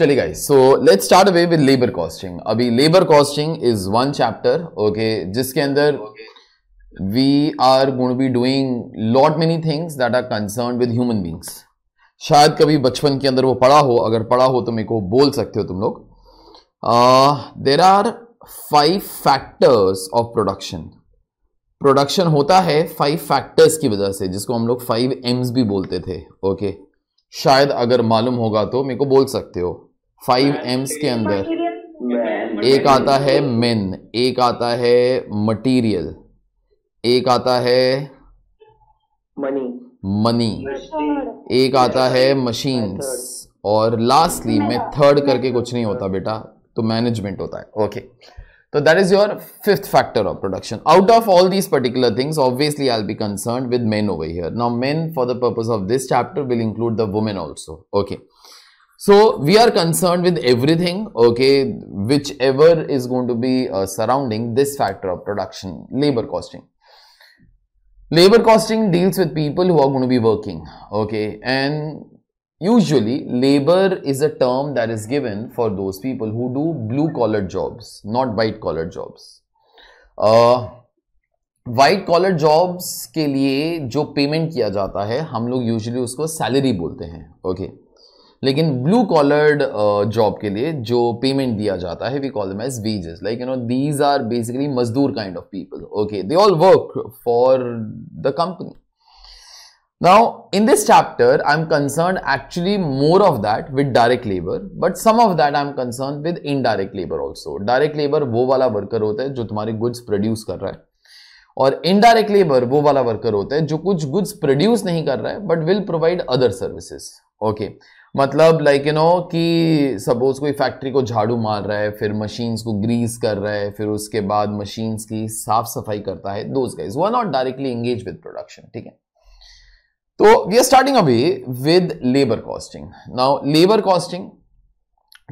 चलिए guys so let's start away with labour costing अभी labour costing is one chapter okay जिसके अंदर we are going be doing lot many things that are concern with human beings शायद कभी बचपन के अंदर वो पढ़ा हो अगर पढ़ा हो तो मेरे को बोल सकते हो तुम लोग there are five factors of production production होता है फाइव फैक्टर्स की वजह से जिसको हम लोग फाइव एम्स भी बोलते थे ओके okay? शायद अगर मालूम होगा तो मेरे को बोल सकते हो फाइव एम्स के अंदर एक आता है मेन एक आता है मटेरियल एक आता है मनी मनी एक आता है मशीन्स और लास्टली में थर्ड करके कुछ नहीं होता बेटा तो मैनेजमेंट होता है ओके तो that is your fifth factor of production out of all these particular things obviously I be concern with men over here now men for the purpose of this chapter will include the women also okay So we are concerned with everything, okay, whichever is going to be uh, surrounding this factor of production, labor costing. Labor costing deals with people who are going to be working, okay, and usually labor is a term that is given for those people who do blue collar jobs, not white collar jobs. Uh, white collar jobs के लिए जो payment किया जाता है हम लोग usually उसको salary बोलते हैं ओके okay? लेकिन ब्लू कॉलर्ड जॉब के लिए जो पेमेंट दिया जाता है we call them as wages like you know these are basically मजदूर kind of people okay they all work for the company now in this chapter I am concern actually more of that with direct labour but some of that I am concern with indirect labour also direct labour वो वाला worker होता है जो तुम्हारे goods produce कर रहा है और इनडायरेक्ट लेबर वो वाला वर्कर होता है जो कुछ गुड्स प्रोड्यूस नहीं कर रहा है but will provide other services okay मतलब लाइक यू नो कि सपोज कोई फैक्ट्री को झाड़ू मार रहा है फिर मशीन्स को ग्रीस कर रहा है फिर उसके बाद मशीन्स की साफ सफाई करता है दोज गाइज वो not directly engage with production ठीक है तो वी आर स्टार्टिंग अभी with labour costing now labour costing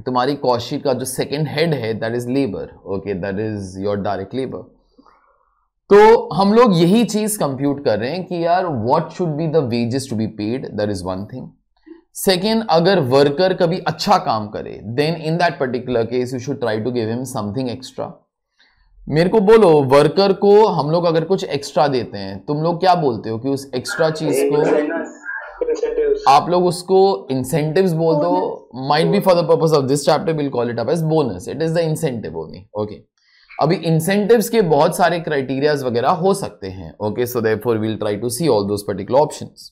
तुम्हारी कॉस्टिंग का जो सेकेंड हेड है that is labour okay that is your direct labour तो हम लोग यही चीज कंप्यूट कर रहे हैं कि यार what should be the wages to be paid that is one thing second अगर वर्कर कभी अच्छा काम करे then in that particular case you should try to give him something extra मेरे को बोलो वर्कर को हम लोग अगर कुछ एक्स्ट्रा देते हैं तुम लोग क्या बोलते हो कि उस एक्स्ट्रा चीज को आप लोग उसको इंसेंटिव्स बोल दो might be for the purpose of this chapter will call it up as bonus it is the incentive only okay अभी इंसेंटिव्स के बहुत सारे क्राइटेरियाज वगैरह हो सकते हैं okay so therefore will try to see all those particular options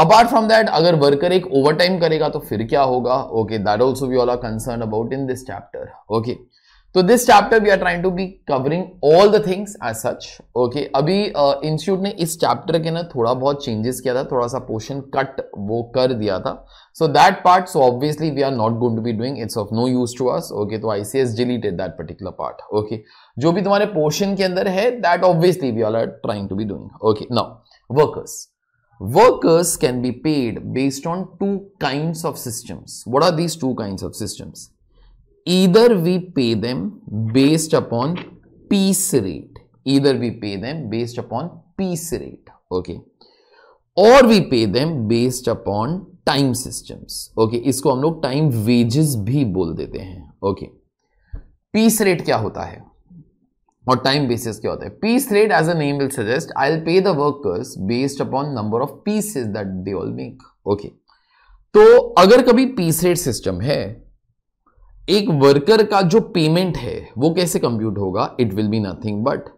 apart from that अगर worker एक ओवर टाइम करेगा तो फिर क्या होगा okay that also we all are concern about in this chapter okay तो this chapter we are trying to be covering all the things as such okay अभी institute uh, ने इस चैप्टर के ना थोड़ा बहुत चेंजेस किया था थोड़ा सा पोर्शन कट वो कर दिया था so that part so obviously we are not going to be doing it's of no use to us okay तो I C S deleted that particular part okay जो भी तुम्हारे पोर्शन के अंदर है that obviously we all are trying to be doing okay now workers workers can be paid based on two kinds of systems. What are these two kinds of systems? Either we pay them based upon piece rate, either we pay them based upon piece rate, okay, और we pay them based upon time systems okay इसको हम लोग time wages भी बोल देते हैं okay piece rate क्या होता है और टाइम बेसिस क्या होता है piece rate as a name will suggest I pay the workers based upon number of pieces that they all make okay तो अगर कभी पीस रेट सिस्टम है एक वर्कर का जो पेमेंट है वो कैसे कंप्यूट होगा it will be nothing but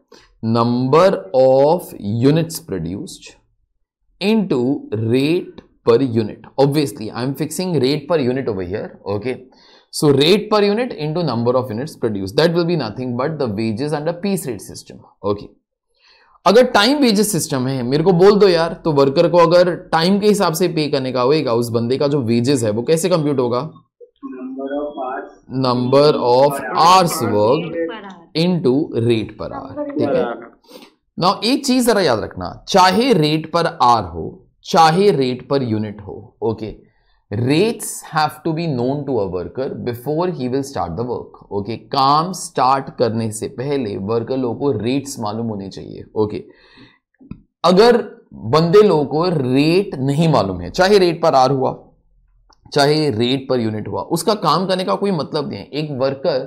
number of units produced into rate per unit obviously I am fixing rate per unit over here okay So rate per unit into number of units produced. That will be nothing but the wages under piece rate system. Okay. अगर time wages system है मेरे को बोल दो यार तो worker को अगर टाइम के हिसाब से पे करने का होगा उस बंदे का जो वेजेस है वो कैसे कंप्यूट होगा number of hours work into rate पर आर ठीक है ना एक चीज जरा याद रखना चाहे रेट पर आर हो चाहे रेट पर यूनिट हो okay okay. rates have to be known to a worker before he will start the work okay काम start करने से पहले worker लोगों को rates मालूम होने चाहिए okay अगर बंदे लोगों को रेट नहीं मालूम है चाहे रेट पर आर हुआ चाहे रेट पर यूनिट हुआ उसका काम करने का कोई मतलब नहीं है एक वर्कर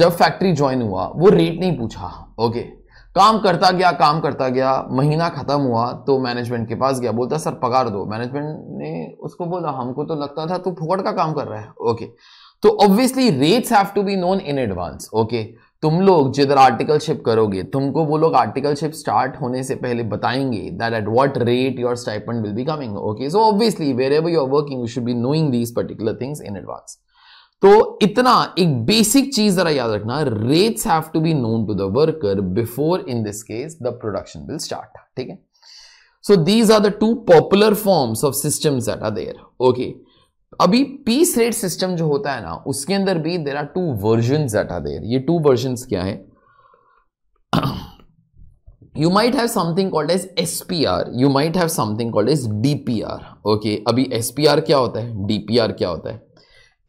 जब फैक्ट्री ज्वाइन हुआ वो रेट नहीं पूछा ओके okay. काम करता गया काम करता गया महीना ख़त्म हुआ तो मैनेजमेंट के पास गया बोलता सर पगार दो मैनेजमेंट ने उसको बोला हमको तो लगता था तू फोकट का काम कर रहा है ओके तो obviously rates have to be known in advance okay तुम लोग जिधर आर्टिकल शिप करोगे तुमको वो लोग आर्टिकल शिप स्टार्ट होने से पहले बताएंगे that at what rate your stipend will be coming okay so obviously wherever you're working you should be knowing these particular things in advance तो इतना एक बेसिक चीज जरा याद रखना rates have to be known to the worker before in this case the production will start ठीक है so these are the two popular forms of system that are there okay अभी पीस रेट सिस्टम जो होता है ना उसके अंदर भी there are two version that are there ये टू वर्जन क्या है you might have something called as S P R you might have something called as D P R okay अभी एस पी आर क्या होता है D P R क्या होता है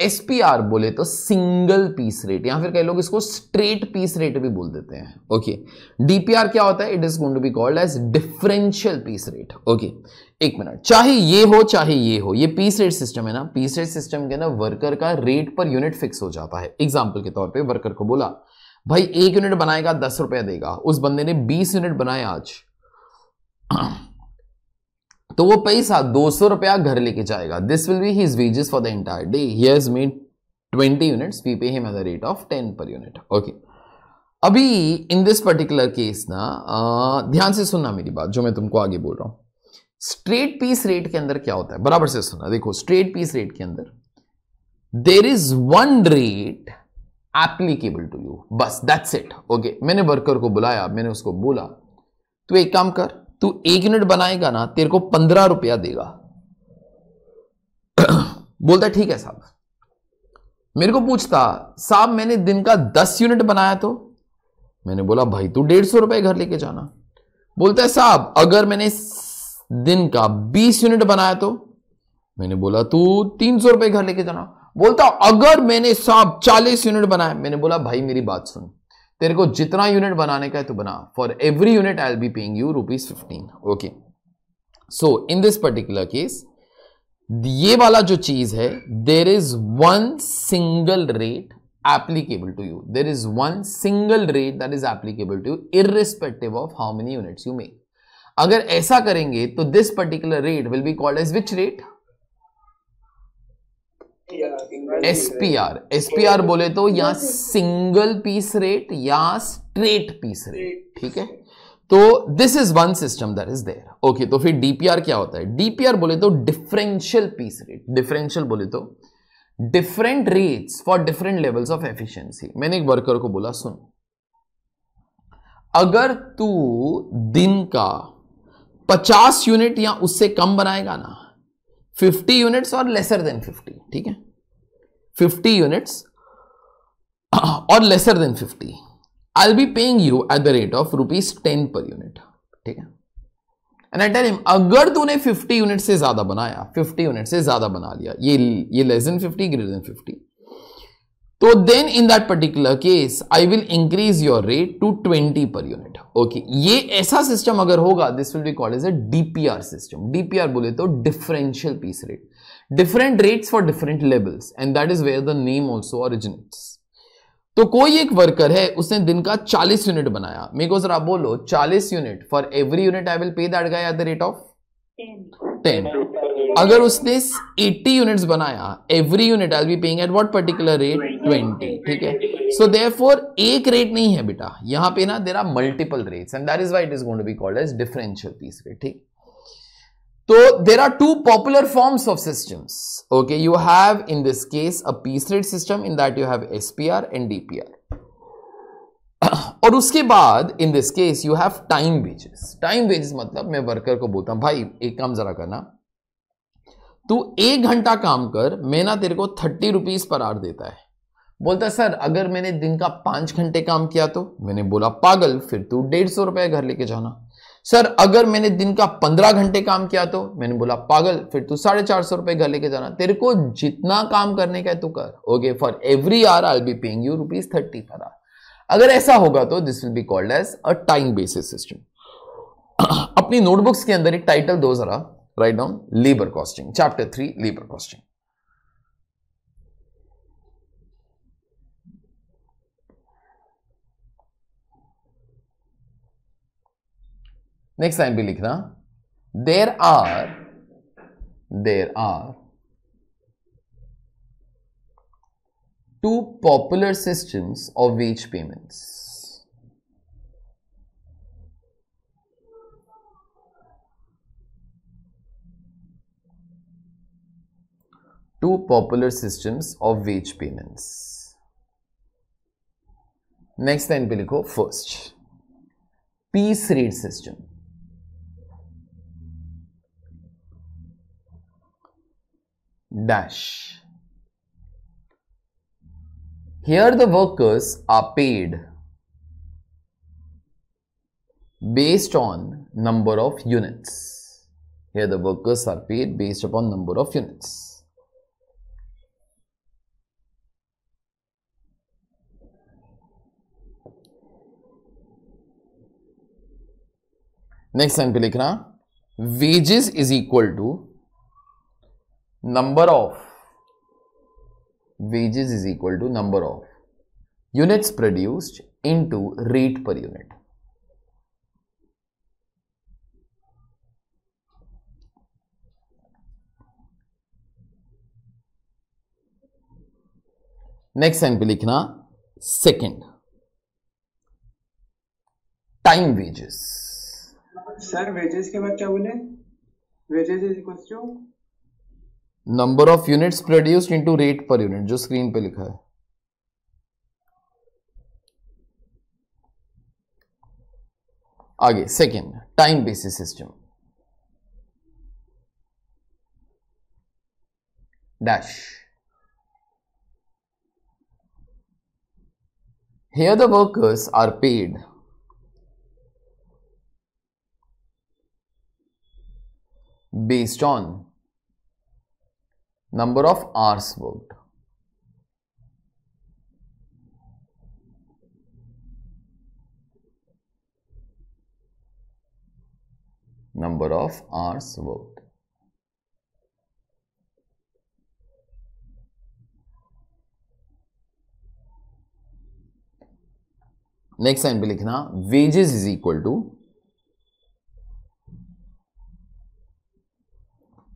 एसपीआर बोले तो सिंगल पीस रेट या फिर कई लोग इसको स्ट्रेट पीस रेट भी बोल देते हैं ओके डीपीआर क्या होता है it is going to be called as differential piece rate okay एक मिनट चाहे ये हो चाहे ये हो ये पीस रेट सिस्टम है ना पीस रेट सिस्टम के ना वर्कर का रेट पर यूनिट फिक्स हो जाता है एग्जाम्पल के तौर पर वर्कर को बोला भाई एक यूनिट बनाएगा दस रुपया देगा उस बंदे ने बीस यूनिट बनाया आज तो वो पैसा दो सौ रुपया घर लेके जाएगा this will be his wages for the entire day he made twenty units we pay him at the rate of ten per unit okay अभी इन दिस पर्टिकुलर केस ना ध्यान से सुनना मेरी बात जो मैं तुमको आगे बोल रहा हूं स्ट्रेट पीस रेट के अंदर क्या होता है बराबर से सुनना देखो स्ट्रेट पीस रेट के अंदर there is one rate applicable to you बस दैट्स इट ओके मैंने वर्कर को बुलाया मैंने उसको बोला तू एक काम कर तू एक यूनिट बनाएगा ना तेरे को पंद्रह रुपया देगा बोलता ठीक है साहब मेरे को पूछता साहब मैंने दिन का दस यूनिट बनाया तो मैंने बोला भाई तू डेढ़ सौ रुपए घर लेके जाना बोलता है साहब अगर मैंने दिन का बीस यूनिट बनाया तो मैंने बोला तू तीन सौ रुपए घर लेके जाना बोलता अगर मैंने साहब चालीस यूनिट बनाया मैंने बोला भाई मेरी बात सुन तेरे को जितना यूनिट बनाने का है तू बना for every unit I'll be paying you rupees fifteen okay so in this particular case ये वाला जो चीज है there is one single rate applicable to you there is one single rate that is applicable to you irrespective of how many units you may अगर ऐसा करेंगे तो this particular rate will be called as which rate SPR SPR S P R बोले तो या single piece rate या straight piece rate ठीक है तो this is one system that is there okay तो फिर डीपीआर क्या होता है डीपीआर बोले तो डिफरेंशियल पीस रेट डिफरेंशियल बोले तो different rates for different levels of efficiency मैंने एक वर्कर को बोला सुन अगर तू दिन का 50 यूनिट या उससे कम बनाएगा ना 50 यूनिट्स और लेसर देन 50 ठीक है 50 यूनिट्स और lesser than 50 I be paying you at the rate of rupees ten per unit ठीक है एंड आई टेल हिम अगर तूने 50 यूनिट से ज्यादा बनाया 50 यूनिट से ज्यादा बना लिया ये ये लेस देन 50 ग्रेटर देन 50 तो then in that particular case I will increase your rate to twenty per unit okay ये ऐसा सिस्टम अगर होगा this will be called as a DPR system DPR बोले तो differential piece rate different rates for different levels and that is where the name also originates तो कोई एक worker है उसने दिन का 40 यूनिट बनाया मेरे को जरा बोलो 40 unit for every unit I will pay that guy at the rate of ten अगर उसने एट्टी यूनिट बनाया every unit I be paying at what particular rate twenty ठीक है सो दे देयरफॉर एक रेट नहीं है बेटा यहां पे ना there are multiple rate and that is why it is gonna be called as differential piece rate ठीक तो there are two popular forms of systems okay you have in this case a piece rate system in that you have SPR and DPR और उसके बाद in this case you have time wages time wages मतलब मैं worker को बोलता हूं भाई एक काम जरा करना तू एक घंटा काम कर मैं ना तेरे को थर्टी रुपीज पर आर देता है बोलता सर अगर मैंने दिन का पांच घंटे काम किया तो मैंने बोला पागल फिर तू डेढ़ सौ रुपए घर लेके जाना सर अगर मैंने दिन का पंद्रह घंटे काम किया तो मैंने बोला पागल फिर तू साढ़े चार सौ रुपए घर लेके जाना तेरे को जितना काम करने का है तू कर okay for every hour I be paying you rupees thirty per hour अगर ऐसा होगा तो this will be called as a time basis system अपनी नोटबुक्स के अंदर एक टाइटल दो जरा write down labour costing chapter three labour costing next time भी लिखना there are there are two popular systems of wage payments. Two popular systems of wage payments. Next then we'll go first. Piece rate system. Dash. Here the workers are paid based on number of units. Here the workers are paid based upon number of units. Next time पे लिखना wages is equal to number wages is equal to number of units produced into rate per unit. Next sign पे लिखना second time wages sir wages के बाद क्या बोले wages is equal to number of units produced into rate per unit जो screen पे लिखा है आगे second time basis system dash here the workers are paid based on number of hours worked. number of hours worked. Next line पे लिखना wages is equal to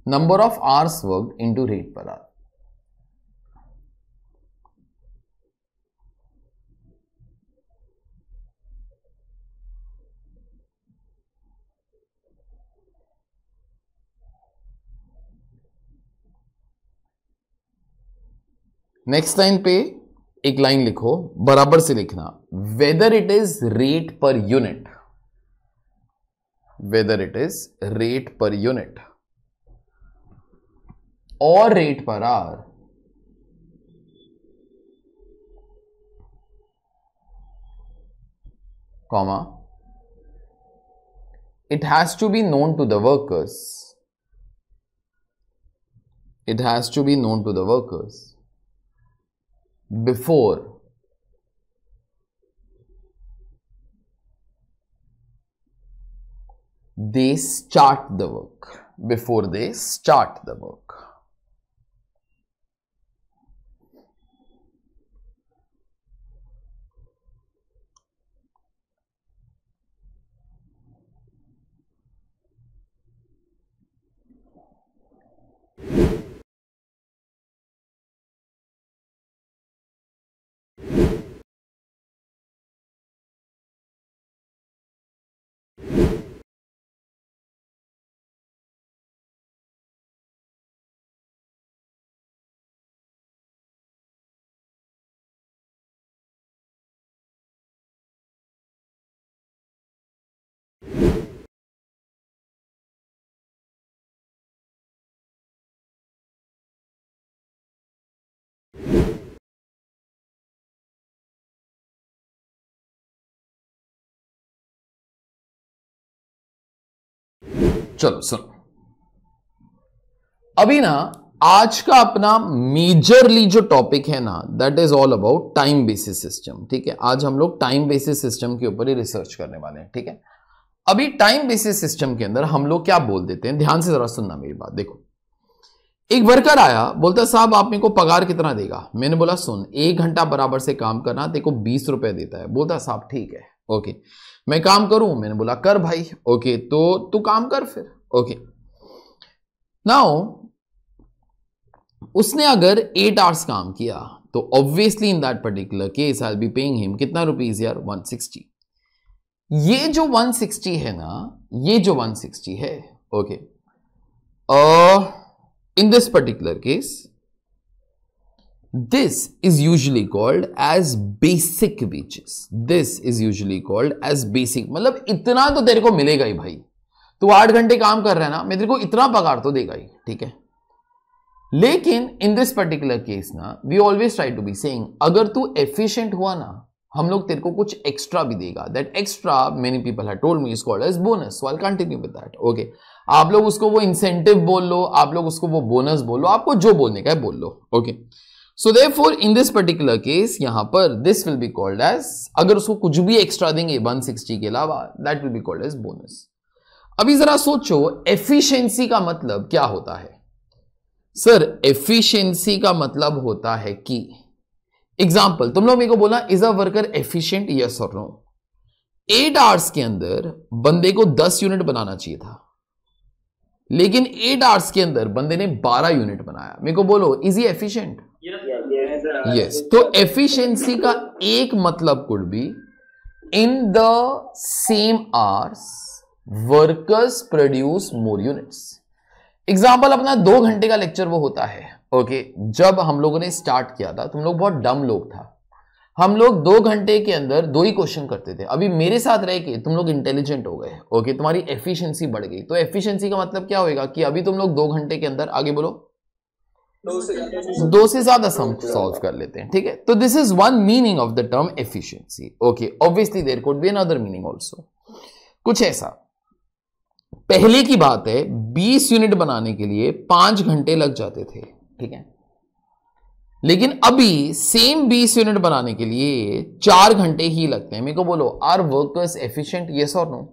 number of hours work into rate पर hour next line पे एक line लिखो बराबर से लिखना whether it is rate per unit whether it is rate per unit or rate per hour. comma it has to be known to the workers it has to be known to the workers before they start the work before they start the work चलो सुनो अभी ना आज का अपना majorly जो topic है ना that is all about time basis system ठीक है आज हम लोग टाइम बेसिस सिस्टम के ऊपर ही रिसर्च करने वाले हैं ठीक है अभी टाइम बेसिस सिस्टम के अंदर हम लोग क्या बोल देते हैं ध्यान से जरा सुनना मेरी बात देखो एक वर्कर आया बोलता साहब आप मेरे को पगार कितना देगा मैंने बोला सुन एक घंटा बराबर से काम करना देखो बीस रुपए देता है बोलता साहब ठीक है ओके okay. मैं काम करूं मैंने बोला कर भाई ओके तो तू काम कर फिर ओके नाउ उसने अगर एट आवर्स काम किया तो obviously in that particular case I be paying him कितना रुपीज यार 160 ये जो 160 है ना ये जो 160 है okay in this particular case This is usually called as basic wages. This is usually called as basic. मतलब इतना तो तेरे को मिलेगा ही भाई तो आठ घंटे काम कर रहा है ना मैं तेरे को इतना पगार तो देगा ही ठीक है लेकिन इन दिस पर्टिकुलर केस ना we always try to be saying अगर तू एफिशिएंट हुआ ना हम लोग तेरे को कुछ एक्स्ट्रा भी देगा that extra many people have told me is called as bonus we'll continue with that okay आप लोग उसको वो इंसेंटिव बोल लो आप लोग उसको वो बोनस बोलो आपको जो बोलने का है बोल लो okay okay. So for in this particular case यहां पर this will be called as अगर उसको कुछ भी एक्स्ट्रा देंगे 160 के अलावा that will be called as bonus अभी जरा सोचो एफिशिएंसी का मतलब क्या होता है सर एफिशिएंसी का मतलब होता है कि एग्जाम्पल तुम लोग मेरे को बोला is a worker efficient yes और नो एट आवर्स के अंदर बंदे को दस यूनिट बनाना चाहिए था लेकिन एट आवर्स के अंदर बंदे ने बारह यूनिट बनाया मेरे को बोलो इज ही एफिशियंट यस तो एफिशिएंसी का एक मतलब could be in the same hours workers produce more units example अपना दो घंटे का लेक्चर वो होता है ओके okay, जब हम लोगों ने स्टार्ट किया था तुम लोग बहुत डम लोग था हम लोग दो घंटे के अंदर दो ही क्वेश्चन करते थे अभी मेरे साथ रह के तुम लोग इंटेलिजेंट हो गए ओके तुम्हारी एफिशिएंसी बढ़ गई तो एफिशिएंसी का मतलब क्या होएगा कि अभी तुम लोग दो घंटे के अंदर आगे बोलो दो से ज्यादा सम सॉल्व कर लेते हैं ठीक है तो this is one meaning of the term efficiency okay obviously there could be another meaning also कुछ ऐसा पहले की बात है 20 यूनिट बनाने के लिए पांच घंटे लग जाते थे ठीक है लेकिन अभी सेम 20 यूनिट बनाने के लिए चार घंटे ही लगते हैं मेरे को बोलो आर वर्कर्स एफिशिएंट यस और no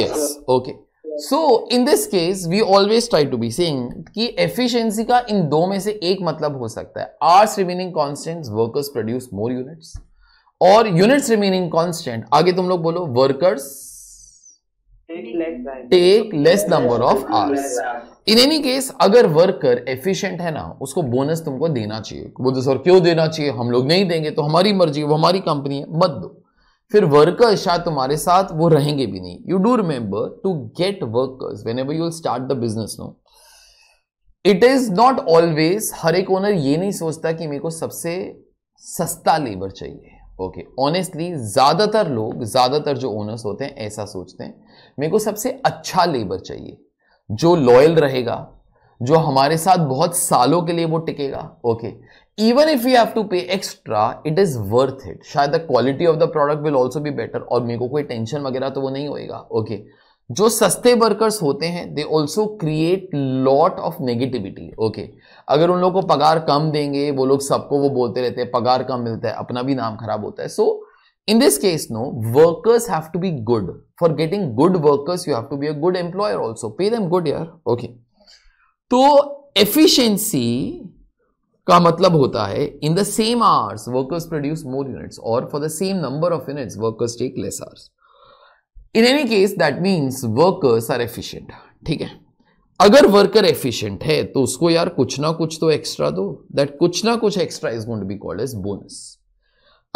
yes okay so in this case we always try to be saying कि एफिशिएंसी का इन दो में से एक मतलब हो सकता है hours remaining constant workers produce more units और यूनिट्स रिमेनिंग कॉन्स्टेंट आगे तुम लोग बोलो workers take less number of hours in any case अगर वर्कर एफिशिएंट है ना उसको बोनस तुमको देना चाहिए बोलते तो सर क्यों देना चाहिए हम लोग नहीं देंगे तो हमारी मर्जी वो हमारी कंपनी है मत दो फिर वर्कर्स शायद तुम्हारे साथ वो रहेंगे भी नहीं you do remember to get workers whenever you'll start the business no it is not always हर एक ओनर ये नहीं सोचता कि मेरे को सबसे सस्ता लेबर चाहिए ओके ऑनेस्टली ज़्यादातर लोग ज़्यादातर जो ओनर्स होते हैं ऐसा सोचते हैं मेरे को सबसे अच्छा लेबर चाहिए जो लॉयल रहेगा जो हमारे साथ बहुत सालों के लिए वो टिकेगा okay okay. Even if you have to pay extra it is worth it शायद the quality of the product will also भी बेटर और मेरे को कोई टेंशन वगैरह तो वो नहीं होएगा ओके okay. जो सस्ते वर्कर्स होते हैं they also create lot of negativity okay अगर उन लोगों को पगार कम देंगे वो लोग सबको वो बोलते रहते हैं पगार कम मिलता है अपना भी नाम खराब होता है so in this case no workers have to be good for getting good workers you have to be a good employer also pay them good यार ओके तो एफिशियंसी का मतलब होता है in the same hours workers produce more units और for the same number of units workers take less hours in any case that means workers are efficient ठीक है अगर वर्कर एफिशिएंट है तो उसको यार कुछ ना कुछ तो एक्स्ट्रा दो दैट कुछ ना कुछ extra is going to be called as bonus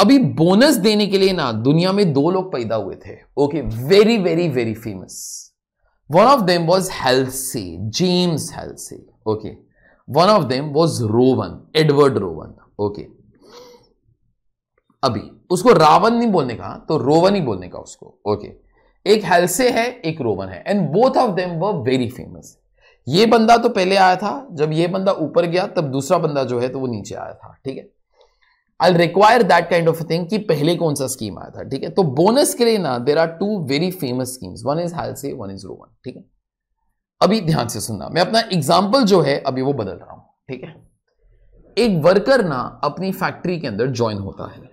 अभी बोनस देने के लिए ना दुनिया में दो लोग पैदा हुए थे okay very very very famous one of them was health James Halsey okay okay. One of them was Rowan Edward Rowan okay अभी उसको रावण नहीं बोलने का तो रोवन ही बोलने का उसको ओके okay. एक हेल्से है एक रोवन है and both of them were very famous ये बंदा तो पहले आया था जब ये बंदा ऊपर गया तब दूसरा बंदा जो है तो वो नीचे आया था ठीक है I require that kind of thing कि पहले कौन सा स्कीम आया था ठीक है तो बोनस के लिए ना there are two very famous schemes one is Halsey one is Rowan ठीक है अभी ध्यान से सुनना मैं अपना एग्जाम्पल जो है अभी वो बदल रहा हूं ठीक है एक वर्कर ना अपनी फैक्ट्री के अंदर ज्वाइन होता है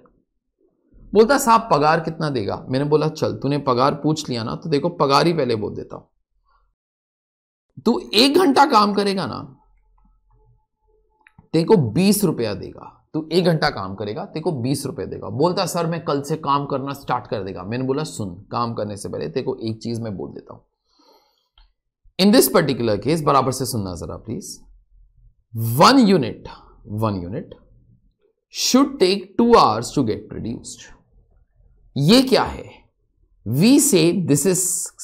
बोलता साहब पगार कितना देगा मैंने बोला चल तूने पगार पूछ लिया ना तो देखो पगार ही पहले बोल देता हूं तू एक घंटा काम करेगा ना तेको बीस रुपया देगा तू एक घंटा काम करेगा तेको बीस रुपया देगा बोलता सर मैं कल से काम करना स्टार्ट कर देगा मैंने बोला सुन काम करने से पहले तेको एक चीज मैं बोल देता हूं इन दिस पर्टिकुलर केस बराबर से सुनना जरा please one unit one unit should take two hours to get produced ये क्या है we say this is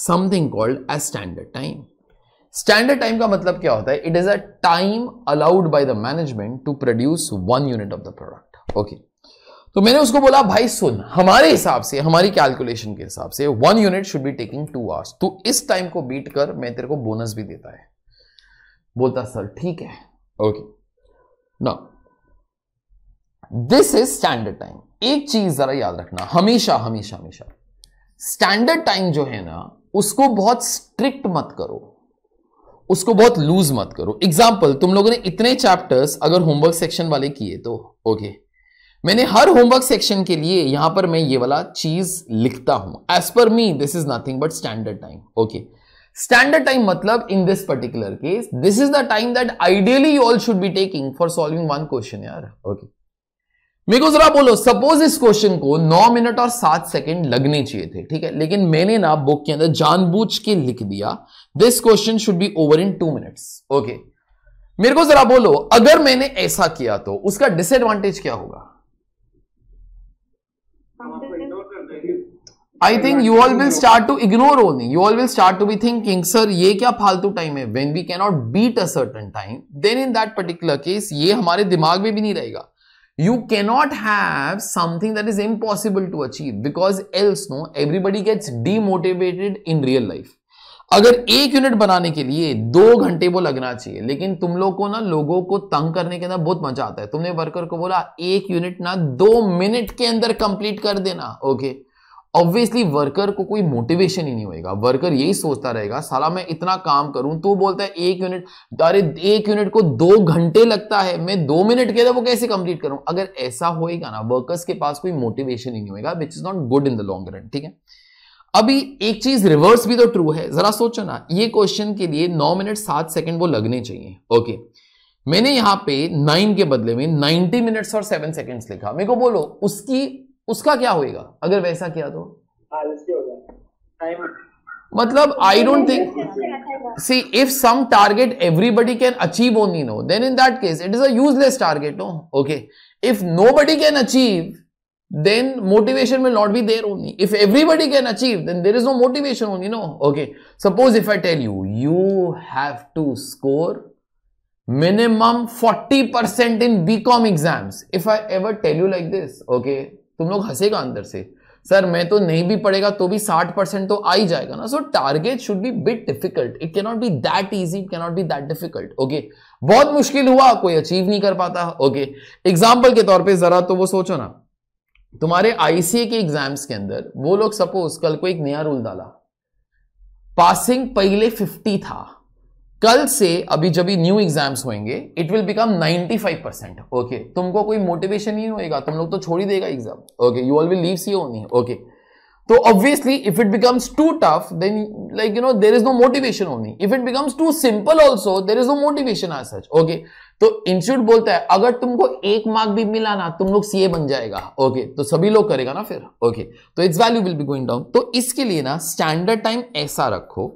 something called a standard time standard time का मतलब क्या होता है it is a time allowed by the management to produce one unit of the product okay तो मैंने उसको बोला भाई सुन हमारे हिसाब से हमारी कैलकुलेशन के हिसाब से one unit should be taking two hours तू इस टाइम को बीट कर मैं तेरे को बोनस भी देता है बोलता सर ठीक है ओके ना दिस इज स्टैंडर्ड टाइम एक चीज जरा याद रखना हमेशा हमेशा हमेशा स्टैंडर्ड टाइम जो है ना उसको बहुत स्ट्रिक्ट मत करो उसको बहुत लूज मत करो एग्जाम्पल तुम लोगों ने इतने चैप्टर्स अगर होमवर्क सेक्शन वाले किए तो ओके okay. मैंने हर होमवर्क सेक्शन के लिए यहां पर मैं ये वाला चीज लिखता हूं as per me this is nothing but standard time okay standard time मतलब in this particular case this is the time that ideally all should be taking for solving one question यार ओके मेरे को जरा बोलो suppose इस question को नौ minute और सात सेकंड लगने चाहिए थे ठीक है लेकिन मैंने ना बुक के अंदर जानबूझ के लिख दिया this question should be over in two minutes okay मेरे को जरा बोलो अगर मैंने ऐसा किया तो उसका डिसएडवांटेज क्या होगा I think you all will start to ignore owning you all will start to be thinking sir ये क्या फालतू टाइम है when we cannot beat a certain time then in that particular case ये हमारे दिमाग में भी नहीं रहेगा you cannot have something that is impossible to achieve because else no everybody gets demotivated in real life अगर एक यूनिट बनाने के लिए दो घंटे वो लगना चाहिए लेकिन तुम लोग को ना लोगों को तंग करने के अंदर बहुत मजा आता है तुमने वर्कर को बोला एक यूनिट ना दो मिनट के अंदर कंप्लीट कर देना ओके okay? ऑब्वियसली वर्कर को कोई मोटिवेशन ही नहीं होएगा वर्कर यही सोचता रहेगा साला मैं इतना काम करूं तू बोलता है एक यूनिट अरे एक यूनिट को दो घंटे लगता है मैं दो मिनट के अंदर वो कैसे कंप्लीट करूं अगर ऐसा होएगा ना वर्कर्स के पास कोई मोटिवेशन ही नहीं होएगा which is not good in the long run ठीक है अभी एक चीज रिवर्स भी तो ट्रू है जरा सोचो ना ये क्वेश्चन के लिए नौ मिनट सात सेकेंड वो लगने चाहिए ओके मैंने यहां पे नाइन के बदले में नाइनटी मिनट्स और सेवन सेकेंड्स लिखा मेरे को बोलो उसकी उसका क्या होएगा अगर वैसा किया तो मतलब I don't think see if some target everybody can achieve only no then in that case it is useless target no okay if nobody can achieve then motivation will not be there only if everybody can achieve then there is no motivation only no okay suppose if I tell you you have to score minimum forty percent in BCom exams if I ever tell you like this okay तुम लोग हंसेगा अंदर से sir मैं तो नहीं भी पढ़ेगा तो भी साठ परसेंट तो आ ही जाएगा ना so target should be bit difficult it cannot be that easy it cannot be that difficult okay बहुत मुश्किल हुआ कोई अचीव नहीं कर पाता ओके okay. एग्जाम्पल के तौर पर जरा तो वो सोचो ना तुम्हारे आईसीए के एग्जाम्स के अंदर वो लोग सपोज कल को एक नया रूल डाला पासिंग पहले 50 था कल से अभी जब न्यू एग्जाम्स होंगे it will become 95 percent okay तुमको कोई मोटिवेशन नहीं होएगा तुम लोग तो छोड़ ही देगा exam okay you all will leave see only okay तो obviously if it becomes too tough then like you know there is no motivation only if it becomes too simple also there is no motivation as such okay तो institute बोलता है अगर तुमको एक mark भी मिला ना तुम लोग सीए बन जाएगा ओके okay, तो सभी लोग करेगा ना फिर ओके okay, तो its value will be going down तो इसके लिए ना स्टैंडर्ड टाइम ऐसा रखो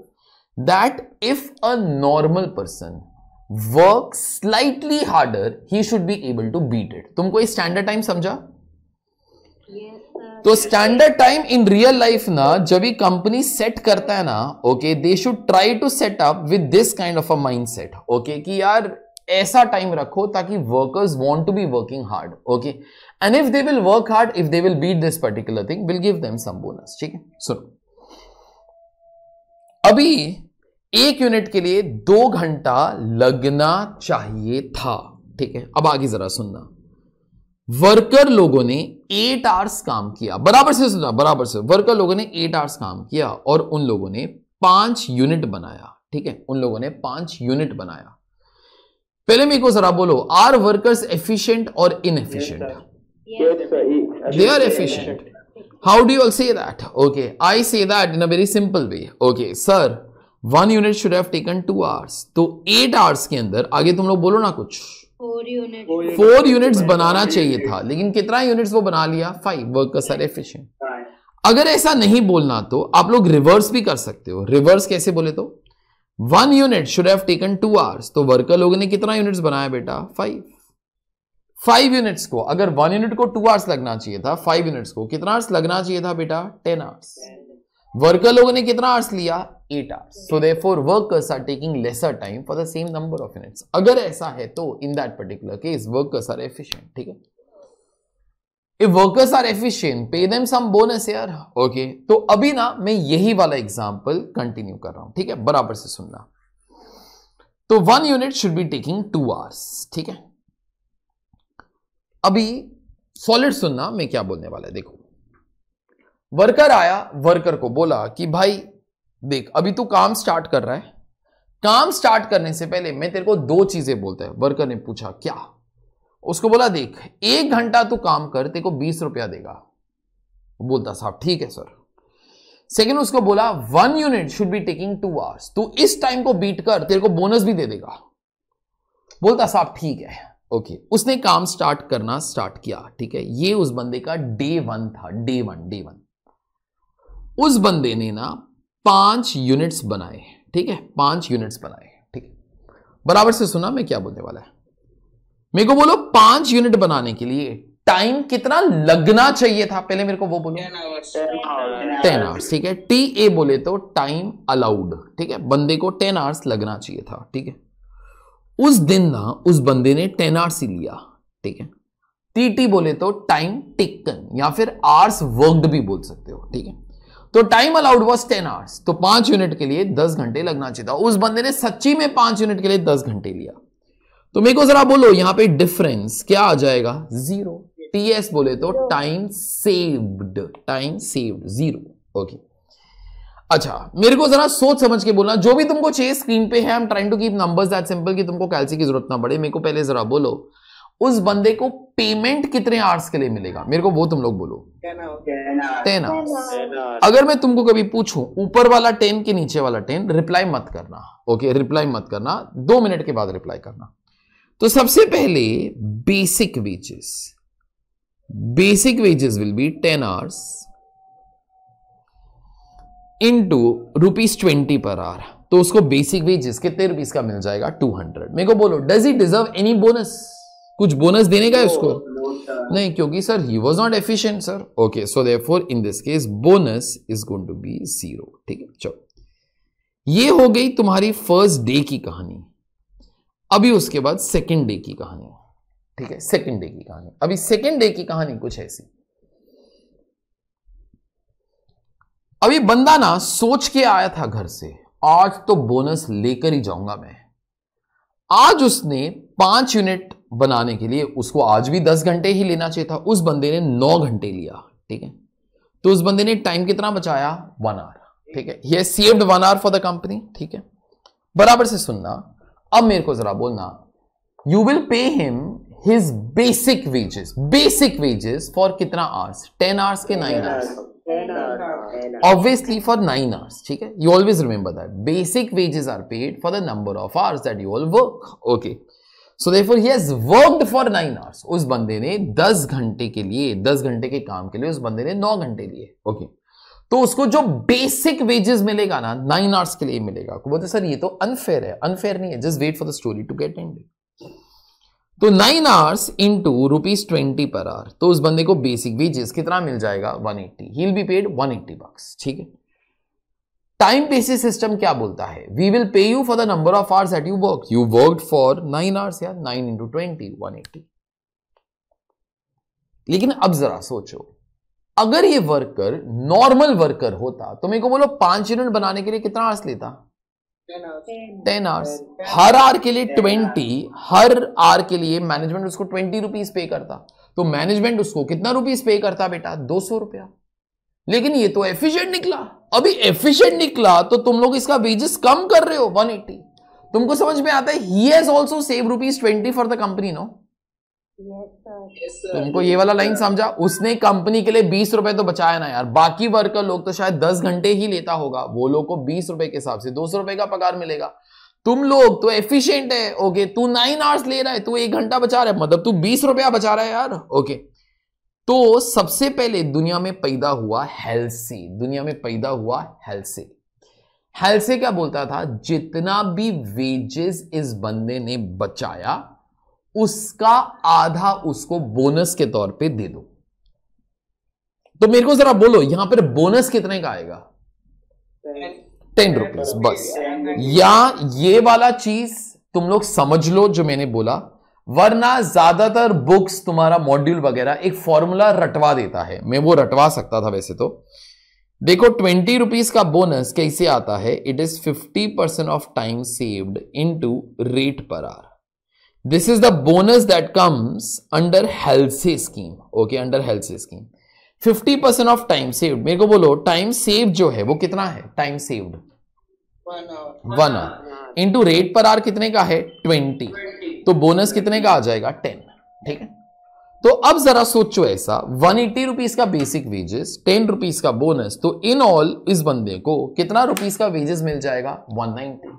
that if a normal person work slightly harder, he should be able to beat it. तुमको ये standard time समझा? तो standard time in real life ना जब ये कंपनी सेट करता है ना okay they should try to set up with this kind of a mindset okay कि यार ऐसा टाइम रखो ताकि workers want to be working hard okay and if they will work hard if they will beat this particular thing will give them some bonus ठीक है सुनो अभी एक यूनिट के लिए दो घंटा लगना चाहिए था ठीक है अब आगे जरा सुनना वर्कर लोगों ने एट आवर्स काम किया बराबर से सुना बराबर से वर्कर लोगों ने एट आवर्स काम किया और उन लोगों ने पांच यूनिट बनाया ठीक है उन लोगों ने पांच यूनिट बनाया पहले मेरे को जरा बोलो आर वर्कर्स एफिशिएंट और inefficient they are efficient how do you all say that okay I say that in a very simple way okay sir one unit should have taken two hours तो eight hours के अंदर आगे तुम लोग बोलो ना कुछ फोर यूनिट्स बनाना चाहिए था लेकिन कितना यूनिट्स वो बना लिया फाइव वर्कर्स आर एफिशिएंट अगर ऐसा नहीं बोलना तो आप लोग रिवर्स भी कर सकते हो रिवर्स कैसे बोले तो one unit should have taken two hours तो वर्कर लोगों ने कितना यूनिट्स बनाया बेटा फाइव फाइव यूनिट्स को अगर वन यूनिट को टू आवर्स लगना चाहिए था फाइव यूनिट्स को कितना आवर्स लगना चाहिए था बेटा टेन आवर्स वर्कर लोगों ने कितना आवर्स लिया eight hours so therefore workers are taking lesser time for the same number of minutes अगर ऐसा है तो in that particular case workers are efficient ठीक है If workers are efficient, pay them some bonus here. Okay. तो अभी ना मैं यही वाला एग्जाम्पल कंटिन्यू कर रहा हूं ठीक है बराबर से सुनना तो one unit should be taking two hours ठीक है अभी सॉलिड सुनना मैं क्या बोलने वाला है देखो वर्कर आया वर्कर को बोला कि भाई देख अभी तू काम स्टार्ट कर रहा है काम स्टार्ट करने से पहले मैं तेरे को दो चीजें बोलता है वर्कर ने पूछा क्या उसको बोला देख एक घंटा तू काम कर तेरे को बीस रुपया देगा बोलता साहब ठीक है सर सेकेंड उसको बोला one unit should be taking two hours तू इस टाइम को बीट कर तेरे को बोनस भी दे देगा बोलता साहब ठीक है ओके उसने काम स्टार्ट करना स्टार्ट किया ठीक है ये उस बंदे का डे वन था डे वन डे वन उस बंदे ने ना पांच यूनिट्स बनाए ठीक है पांच यूनिट्स बनाए ठीक है बराबर से सुना मैं क्या बोलने वाला है मेरे को बोलो पांच यूनिट बनाने के लिए टाइम कितना लगना चाहिए था पहले मेरे को वो बोलो टेन आवर्स ठीक है टी ए बोले तो टाइम अलाउड ठीक है बंदे को टेन आवर्स लगना चाहिए था ठीक है उस दिन ना उस बंदे ने टेन आवर्स ही लिया ठीक है टी टी बोले तो टाइम टिकन या फिर आर्स वर्कड भी बोल सकते हो ठीक है तो time allowed was ten hours तो पांच यूनिट के लिए दस घंटे लगना चाहिए था उस बंदे ने सच्ची में पांच यूनिट के लिए दस घंटे लिया तो मेरे को जरा बोलो यहां पे डिफरेंस क्या आ जाएगा जीरो टीएस बोले तो time saved time saved zero okay अच्छा मेरे को जरा सोच समझ के बोलना जो भी तुमको चाहिए स्क्रीन पे है I am trying to keep numbers that simple कि तुमको कैलसी की जरूरत ना पड़े मेरे को पहले जरा बोलो उस बंदे को पेमेंट कितने आर्स के लिए मिलेगा मेरे को वो तुम लोग बोलो टेन आवर्स अगर मैं तुमको कभी पूछू ऊपर वाला टेन के नीचे वाला टेन रिप्लाई मत करना ओके रिप्लाई मत करना दो मिनट के बाद रिप्लाई करना तो सबसे पहले basic wages basic wages will be ten hours into rupees twenty per hour तो उसको बेसिक वेजेस कितने रुपीज का मिल जाएगा टू हंड्रेड मेरे को बोलो does he deserve any bonus कुछ बोनस देने का है उसको नहीं क्योंकि sir he was not efficient sir okay so for in this case bonus is going to be zero ठीक है चलो ये हो गई तुम्हारी फर्स्ट डे की कहानी अभी उसके बाद सेकेंड डे की कहानी ठीक है सेकेंड डे की कहानी अभी सेकेंड डे की कहानी कुछ ऐसी अभी बंदा ना सोच के आया था घर से आज तो बोनस लेकर ही जाऊंगा मैं आज उसने पांच यूनिट बनाने के लिए उसको आज भी दस घंटे ही लेना चाहिए था उस बंदे ने नौ घंटे लिया ठीक है तो उस बंदे ने टाइम कितना बचाया वन आवर ठीक है ये saved one hour for the company ठीक है बराबर से सुनना अब मेरे को जरा बोलना you will pay him his basic wages basic wages for कितना आवर्स टेन आवर्स के nine hours obviously for nine hours ठीक है you always remember that basic wages are paid for the number of hours that you all work okay so therefore he has worked for nine hours उस बंदे ने दस घंटे के लिए दस घंटे के काम के लिए उस बंदे ने नौ घंटे लिए ओके okay. तो उसको जो बेसिक वेजेस मिलेगा ना नाइन आवर्स के लिए मिलेगा बोलते सर ये तो अनफेयर है अनफेयर नहीं है just wait for the story to get end तो nine hours into rupees twenty per hour तो उस बंदे को बेसिक वेजेस कितना मिल जाएगा one eighty he be paid one eighty bucks ठीक है टाइम बेसिस सिस्टम क्या बोलता है we will pay you for the number of hours at you work you work for nine hours या nine into twenty one eighty लेकिन अब जरा सोचो अगर ये वर्कर नॉर्मल वर्कर होता तो मेरे को बोलो पांच यूनिट बनाने के लिए कितना आवर्स लेता टेन आवर्स हर आर के लिए ट्वेंटी हर आर के लिए मैनेजमेंट उसको ट्वेंटी रुपीज पे करता तो मैनेजमेंट उसको कितना रुपीज पे करता बेटा दो सौ रुपया लेकिन ये तो एफिशिएंट निकला अभी एफिशिएंट निकला तो तुम लोग इसका वेजेस कम कर रहे हो 180 तुमको समझ में आता है he has also saved rupees twenty for the company no तुमको ये वाला लाइन समझा उसने कंपनी के लिए बीस रुपए तो बचाया ना यार बाकी वर्कर लोग तो शायद दस घंटे ही लेता होगा वो लोग को बीस रुपए के हिसाब से दो सौ रुपए का पगार मिलेगा तुम लोग तो एफिशिएंट है ओके तू नाइन आवर्स ले रहा है तू एक घंटा बचा रहा है मतलब तू बीस रुपया बचा रहा है यार ओके तो सबसे पहले दुनिया में पैदा हुआ हेल्सी दुनिया में पैदा हुआ हेल्से हेल्से क्या बोलता था जितना भी वेजेस इस बंदे ने बचाया उसका आधा उसको बोनस के तौर पे दे दो तो मेरे को जरा बोलो यहां पर बोनस कितने का आएगा टेन रुपीज बस या ये वाला चीज तुम लोग समझ लो जो मैंने बोला वरना ज्यादातर बुक्स तुम्हारा मॉड्यूल वगैरह एक फॉर्मूला रटवा देता है मैं वो रटवा सकता था वैसे तो देखो ट्वेंटी रुपीज का बोनस कैसे आता है it is fifty percent of time saved in to rate पर hour this is the bonus that comes under Halsey scheme okay under Halsey scheme fifty percent of time saved मेरे को बोलो time save जो है वो कितना है time saved one hour into to rate पर आर कितने का है ट्वेंटी तो बोनस कितने का आ जाएगा टेन ठीक है तो अब जरा सोचो ऐसा वन एटी रुपीज का बेसिक वेजेस टेन रुपीज का बोनस तो इन ऑल इस बंदे को कितना रुपीज का वेजेस मिल जाएगा वन नाइनटी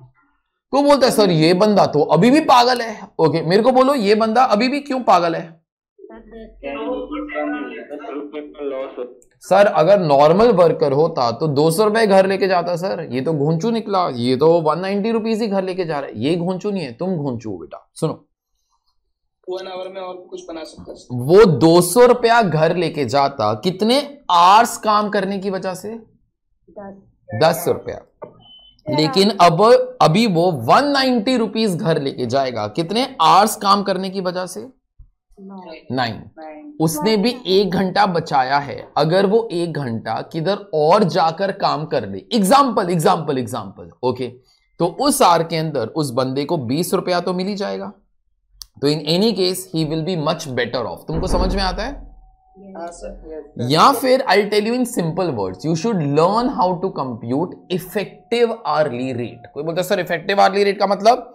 तो बोलता है सर ये बंदा तो अभी भी पागल है ओके मेरे को बोलो ये बंदा अभी भी क्यों पागल है सर अगर नॉर्मल वर्कर होता तो दो सौ रुपए घर लेके जाता सर ये तो घूंचू निकला ये तो वन नाइनटी रुपीज ही घर लेके जा रहा है ये घूंचू नहीं है तुम घूंचू बेटा सुनो वन आवर में और कुछ बना सकता वो दो सौ रुपया घर लेके जाता कितने आर्स काम करने की वजह से दस रुपया लेकिन अब अभी वो वन नाइनटी रुपीज घर लेके जाएगा कितने आर्स काम करने की वजह से नाइन उसने भी एक घंटा बचाया है अगर वो एक घंटा किधर और जाकर काम कर ले एग्जाम्पल एग्जाम्पल एग्जाम्पल ओके तो उस आर के अंदर उस बंदे को बीस रुपया तो मिल ही जाएगा तो in any case he will be much better off तुमको समझ में आता है हाँ, या फिर I tell you in simple words you should learn how to compute effective hourly rate कोई बोलता सर इफेक्टिव आर्ली रेट का मतलब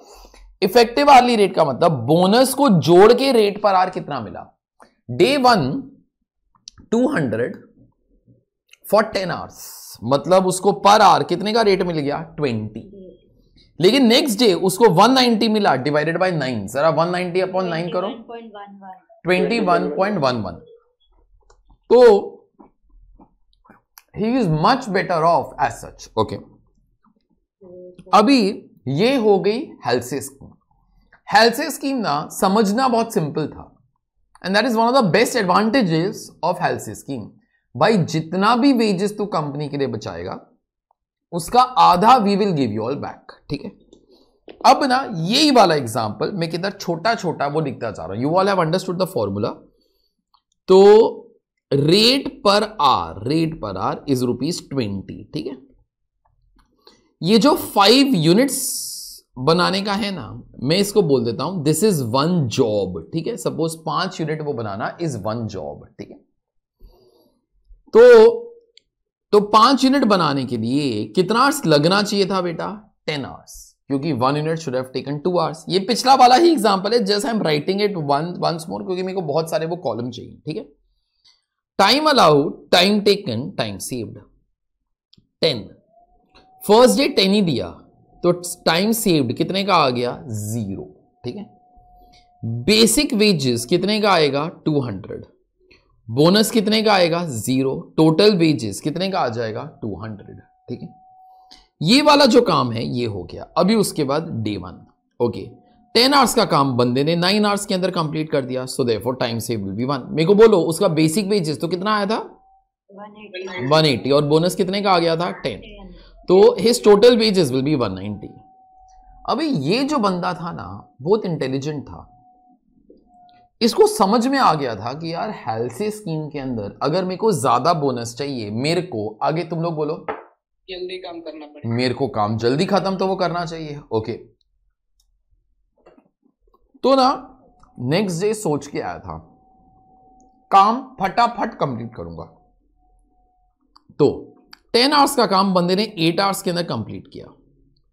इफेक्टिव आर्ली रेट का मतलब बोनस को जोड़ के रेट पर आर कितना मिला day one two hundred for ten hours मतलब उसको पर आर कितने का रेट मिल गया ट्वेंटी लेकिन नेक्स्ट डे उसको 190 मिला डिवाइडेड बाय नाइन जरा 190 नाइनटी अपॉन नाइन करो 21.11 तो he is much better off as such okay अभी ये हो गई हेल्सिस की हेल्से स्कीम ना समझना बहुत सिंपल था and that is one of the best advantages of Halsey scheme भाई जितना भी वेजेस तू कंपनी के लिए बचाएगा उसका आधा we will give you all back ठीक है अब ना यही वाला एग्जाम्पल मैं किधर छोटा छोटा वो लिखता जा रहा हूं you all have understood the formula तो रेट पर आर रेट पर आर इज रुपीज ट्वेंटी ठीक है ये जो फाइव यूनिट्स बनाने का है ना मैं इसको बोल देता हूं दिस इज वन जॉब ठीक है सपोज पांच यूनिट वो बनाना इज वन जॉब ठीक है तो तो पांच यूनिट बनाने के लिए कितना आवर्स लगना चाहिए था बेटा टेन आवर्स क्योंकि one unit should have taken two hours ये पिछला वाला ही एग्जांपल है just I am writing it one once more क्योंकि मेरे को बहुत सारे वो कॉलम चाहिए ठीक है time allowed time taken time saved ten first day ten ही दिया तो टाइम सेव्ड कितने का आ गया ज़ीरो ठीक है बेसिक वेजेस कितने का आएगा टू हंड्रेड बोनस कितने का आएगा ज़ीरो टोटल वेजेस कितने का आ जाएगा टू हंड्रेड ठीक है ये वाला जो काम है ये हो गया अभी उसके बाद day one okay ten hours का काम बंदे ने नाइन आवर्स के अंदर कंप्लीट कर दिया so for time save will be one मेरे को बोलो उसका बेसिक वेजेस तो कितना आया था 180 और बोनस कितने का आ गया था 10 तो his total wages will be 190 अभी ये जो बंदा था ना बहुत इंटेलिजेंट था इसको समझ में आ गया था कि यार हेल्सी स्कीम के अंदर अगर मेरे को ज्यादा बोनस चाहिए मेरे को आगे तुम लोग बोलो जल्दी काम करना पड़ेगा मेरे को काम जल्दी खत्म तो वो करना चाहिए ओके तो ना नेक्स्ट डे सोच के आया था काम फटाफट कंप्लीट करूंगा तो टेन आवर्स का काम बंदे ने एट आवर्स के अंदर कंप्लीट किया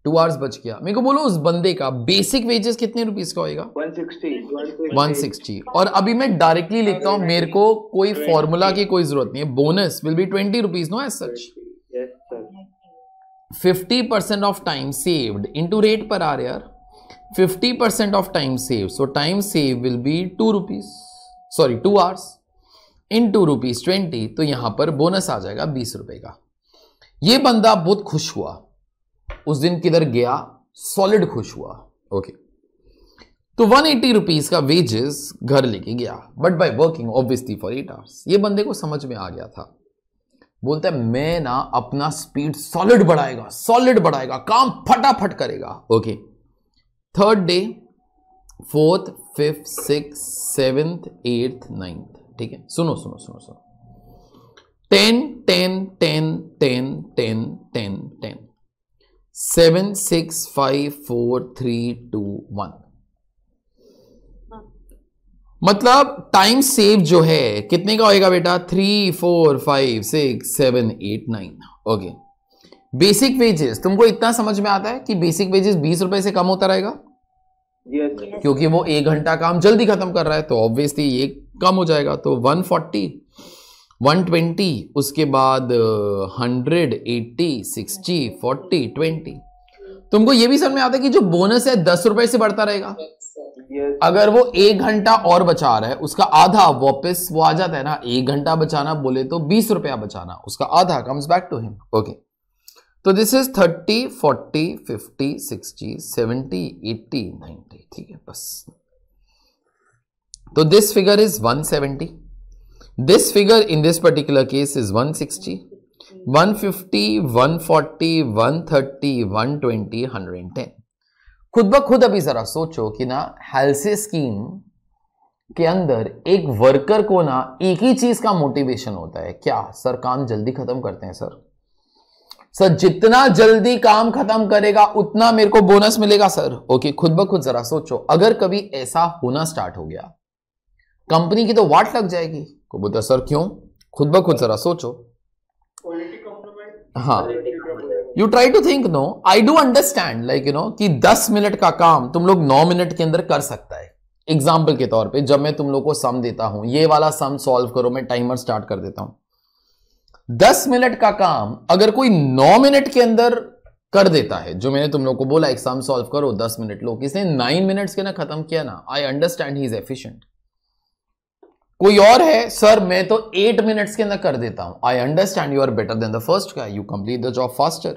टू आवर्स बच गया मेरे को बोलो उस बंदे का बेसिक वेजेस कितने रुपीज का होगा 160 160 और अभी मैं डायरेक्टली लिखता हूँ मेरे को कोई फॉर्मूला की कोई जरूरत नहीं है bonus will be twenty rupees no as such fifty percent of time saved in to rate पर आर यार fifty percent of time save so time save will be two rupees sorry two hours into rupees twenty तो यहां पर bonus आ जाएगा बीस रुपए का ये बंदा बहुत खुश हुआ उस दिन किधर गया सॉलिड खुश हुआ ओके तो वन एटी रुपीज का वेजेस घर लेके गया but by working obviously for eight hours ये बंदे को समझ में आ गया था बोलता है मैं ना अपना स्पीड सॉलिड बढ़ाएगा सॉलिड बढ़ाएगा काम फटाफट करेगा okay third day fourth fifth six seventh eighth ninth ठीक है सुनो सुनो सुनो सुनो ten ten ten ten ten ten ten seven six five four three two one मतलब टाइम सेव जो है कितने का होएगा बेटा three four five six seven eight nine okay basic wages तुमको इतना समझ में आता है कि बेसिक वेजेस बीस रुपए से कम होता रहेगा yes, क्योंकि वो एक घंटा काम जल्दी खत्म कर रहा है तो ऑब्वियसली ये कम हो जाएगा तो वन फोर्टी 120 उसके बाद 180 60 40 20 तुमको ये भी समझ में आता है कि जो बोनस है दस रुपए से बढ़ता रहेगा अगर वो एक घंटा और बचा रहा है उसका आधा वापस वो आ जाता है ना एक घंटा बचाना बोले तो बीस रुपया बचाना उसका आधा comes back to him okay तो this is thirty forty fifty sixty seventy eighty ninety ठीक है बस तो this figure is one seventy This figure in this particular case is 160, 150, 140, 130, 120, 110. खुद ब खुद अभी जरा सोचो कि ना हेल्से स्कीम के अंदर एक वर्कर को ना एक ही चीज का मोटिवेशन होता है क्या सर काम जल्दी खत्म करते हैं सर सर जितना जल्दी काम खत्म करेगा उतना मेरे को बोनस मिलेगा सर ओके खुद ब खुद जरा सोचो अगर कभी ऐसा होना स्टार्ट हो गया कंपनी की तो वाट लग जाएगी को बोलते सर क्यों खुद ब खुद जरा सोचो हाँ you try to think no I do understand like you know कि दस मिनट का काम तुम लोग नौ मिनट के अंदर कर सकता है एग्जाम्पल के तौर पे जब मैं तुम लोग को सम देता हूं ये वाला सम सॉल्व करो मैं टाइमर स्टार्ट कर देता हूं दस मिनट का काम अगर कोई नौ मिनट के अंदर कर देता है जो मैंने तुम लोग को बोला एक सम सॉल्व करो दस मिनट लो किसने नाइन मिनट्स के ना खत्म किया ना I understand he is efficient कोई और है सर मैं तो एट मिनट्स के अंदर कर देता हूं I understand you are better than the first का you complete the job faster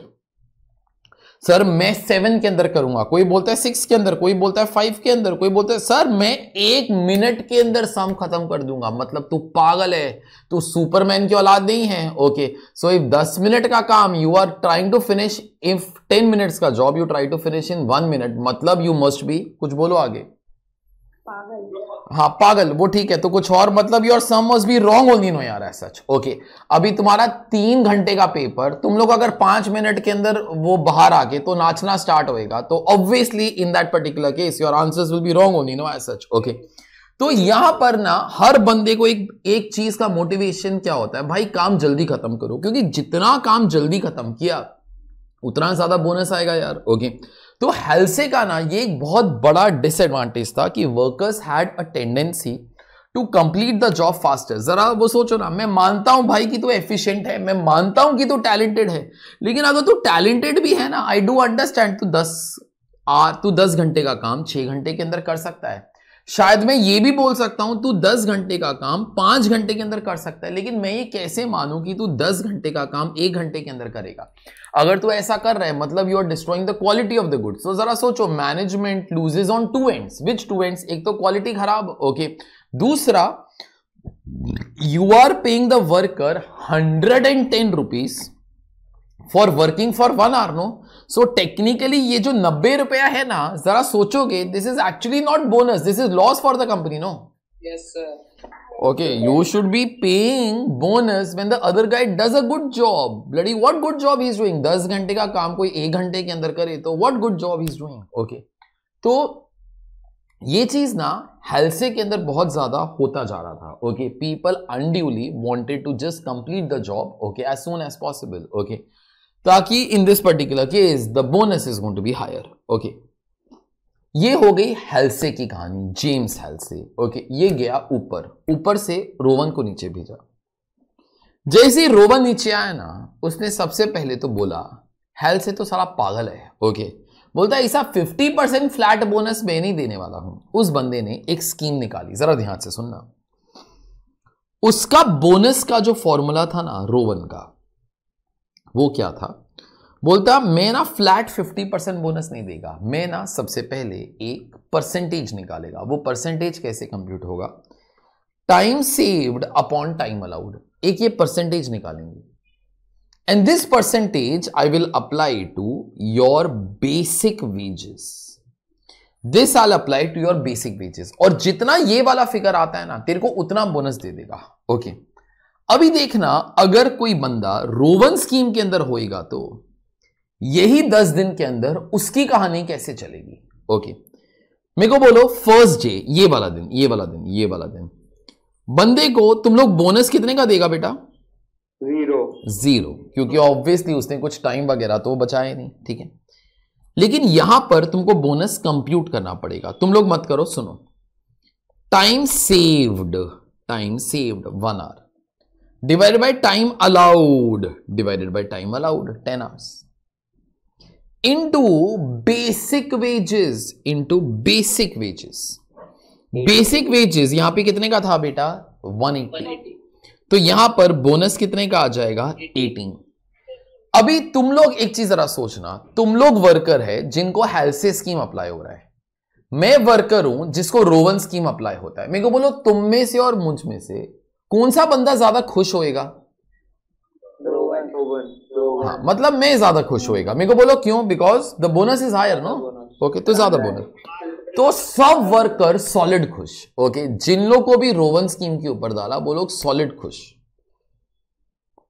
sir मैं सेवन के अंदर करूंगा कोई बोलता है सिक्स के अंदर कोई बोलता है फाइव के अंदर कोई बोलता है सर मैं एक मिनट के अंदर सम खत्म कर दूंगा मतलब तू पागल है तू सुपरमैन की औलाद नहीं है ओके सो इफ दस मिनट का काम you are trying to finish if ten minutes का job you try to finish in one minute मतलब यू मस्ट बी कुछ बोलो आगे पागल हाँ पागल वो ठीक है तो कुछ और मतलब your sum must be wrong only no यार सच अच्छा, ओके अभी तुम्हारा तीन घंटे का पेपर तुम लोग अगर पांच मिनट के अंदर वो बाहर आके तो नाचना स्टार्ट होएगा तो obviously in that particular case your answers will be wrong only no as such okay तो यहां पर ना हर बंदे को एक एक चीज का मोटिवेशन क्या होता है भाई काम जल्दी खत्म करो क्योंकि जितना काम जल्दी खत्म किया उतना ज्यादा बोनस आएगा यार ओके okay. तो हेल्से का ना ये एक बहुत बड़ा डिसएडवांटेज था कि workers had a tendency to complete the job faster जरा वो सोचो ना मैं मानता हूं भाई कि तू तो एफिशिएंट है मैं मानता हूं कि तू तो टैलेंटेड है लेकिन अगर तू तो टैलेंटेड भी है ना आई डू अंडरस्टैंड तू दस आ तू दस घंटे का काम छह घंटे के अंदर कर सकता है शायद मैं ये भी बोल सकता हूं तू दस घंटे का काम पांच घंटे के अंदर कर सकता है लेकिन मैं ये कैसे मानूं कि तू दस घंटे का काम एक घंटे के अंदर करेगा अगर तू ऐसा कर रहा है मतलब you are destroying the quality of the good so जरा सोचो management loses on two ends which two ends एक तो क्वालिटी खराब ओके okay. दूसरा you are paying the worker hundred and ten rupees for working for one hour no so technically ये जो नब्बे रुपया है ना जरा सोचोगे this is actually not bonus this is loss for the company no okay you should B paying bonus when the other guide does a good job bloody what good job is doing दस घंटे का काम कोई एक घंटे के अंदर करे तो what good job is doing okay तो ये चीज ना हेल्से के अंदर बहुत ज्यादा होता जा रहा था okay people unduly wanted to just complete the job okay as soon as possible okay ताकि in this particular case the bonus is going to be higher okay ये हो गई हेल्से की कहानी जेम्स हेल्से ओके ये गया ऊपर ऊपर से रोवन को नीचे भेजा जैसे रोवन नीचे आया ना उसने सबसे पहले तो बोला हेल्से तो सारा पागल है ओके बोलता है ऐसा 50 परसेंट फ्लैट बोनस मैं नहीं देने वाला हूं उस बंदे ने एक स्कीम निकाली जरा ध्यान से सुनना उसका बोनस का जो फॉर्मूला था ना रोवन का वो क्या था बोलता मैं ना फ्लैट 50 परसेंट बोनस नहीं देगा मैं ना सबसे पहले एक परसेंटेज निकालेगा वो परसेंटेज कैसे कंप्यूट होगा time saved upon time allowed एक ये परसेंटेज निकालेंगे and this percentage I will apply to your basic wages this I'll apply to your basic wages और जितना ये वाला फिगर आता है ना तेरे को उतना बोनस दे देगा ओके okay. अभी देखना अगर कोई बंदा रोवन स्कीम के अंदर होएगा तो यही दस दिन के अंदर उसकी कहानी कैसे चलेगी ओके मेरे को बोलो फर्स्ट डे ये वाला दिन ये वाला दिन ये वाला दिन बंदे को तुम लोग बोनस कितने का देगा बेटा जीरो जीरो क्योंकि ऑब्वियसली उसने कुछ टाइम वगैरह तो बचाए नहीं ठीक है लेकिन यहां पर तुमको बोनस कंप्यूट करना पड़ेगा तुम लोग मत करो सुनो time saved time saved one hour divided by time allowed divided by time allowed ten hours into basic wages into basic wages basic wages यहां पे कितने का था बेटा 180 तो यहां पर बोनस कितने का आ जाएगा 18 अभी तुम लोग एक चीज जरा सोचना तुम लोग वर्कर है जिनको हेल्थ स्कीम अप्लाई हो रहा है मैं वर्कर हूं जिसको रोवन स्कीम अप्लाई होता है मेरे को बोलो तुम में से और मुझ में से कौन सा बंदा ज्यादा खुश होएगा हाँ, मतलब मैं ज्यादा खुश होएगा मेरे को बोलो क्यों because the bonus is higher no okay तो ज्यादा बोनस तो सब वर्कर सॉलिड खुश ओके okay? जिन लोग को भी रोवन स्कीम के ऊपर डाला वो लोग सॉलिड खुश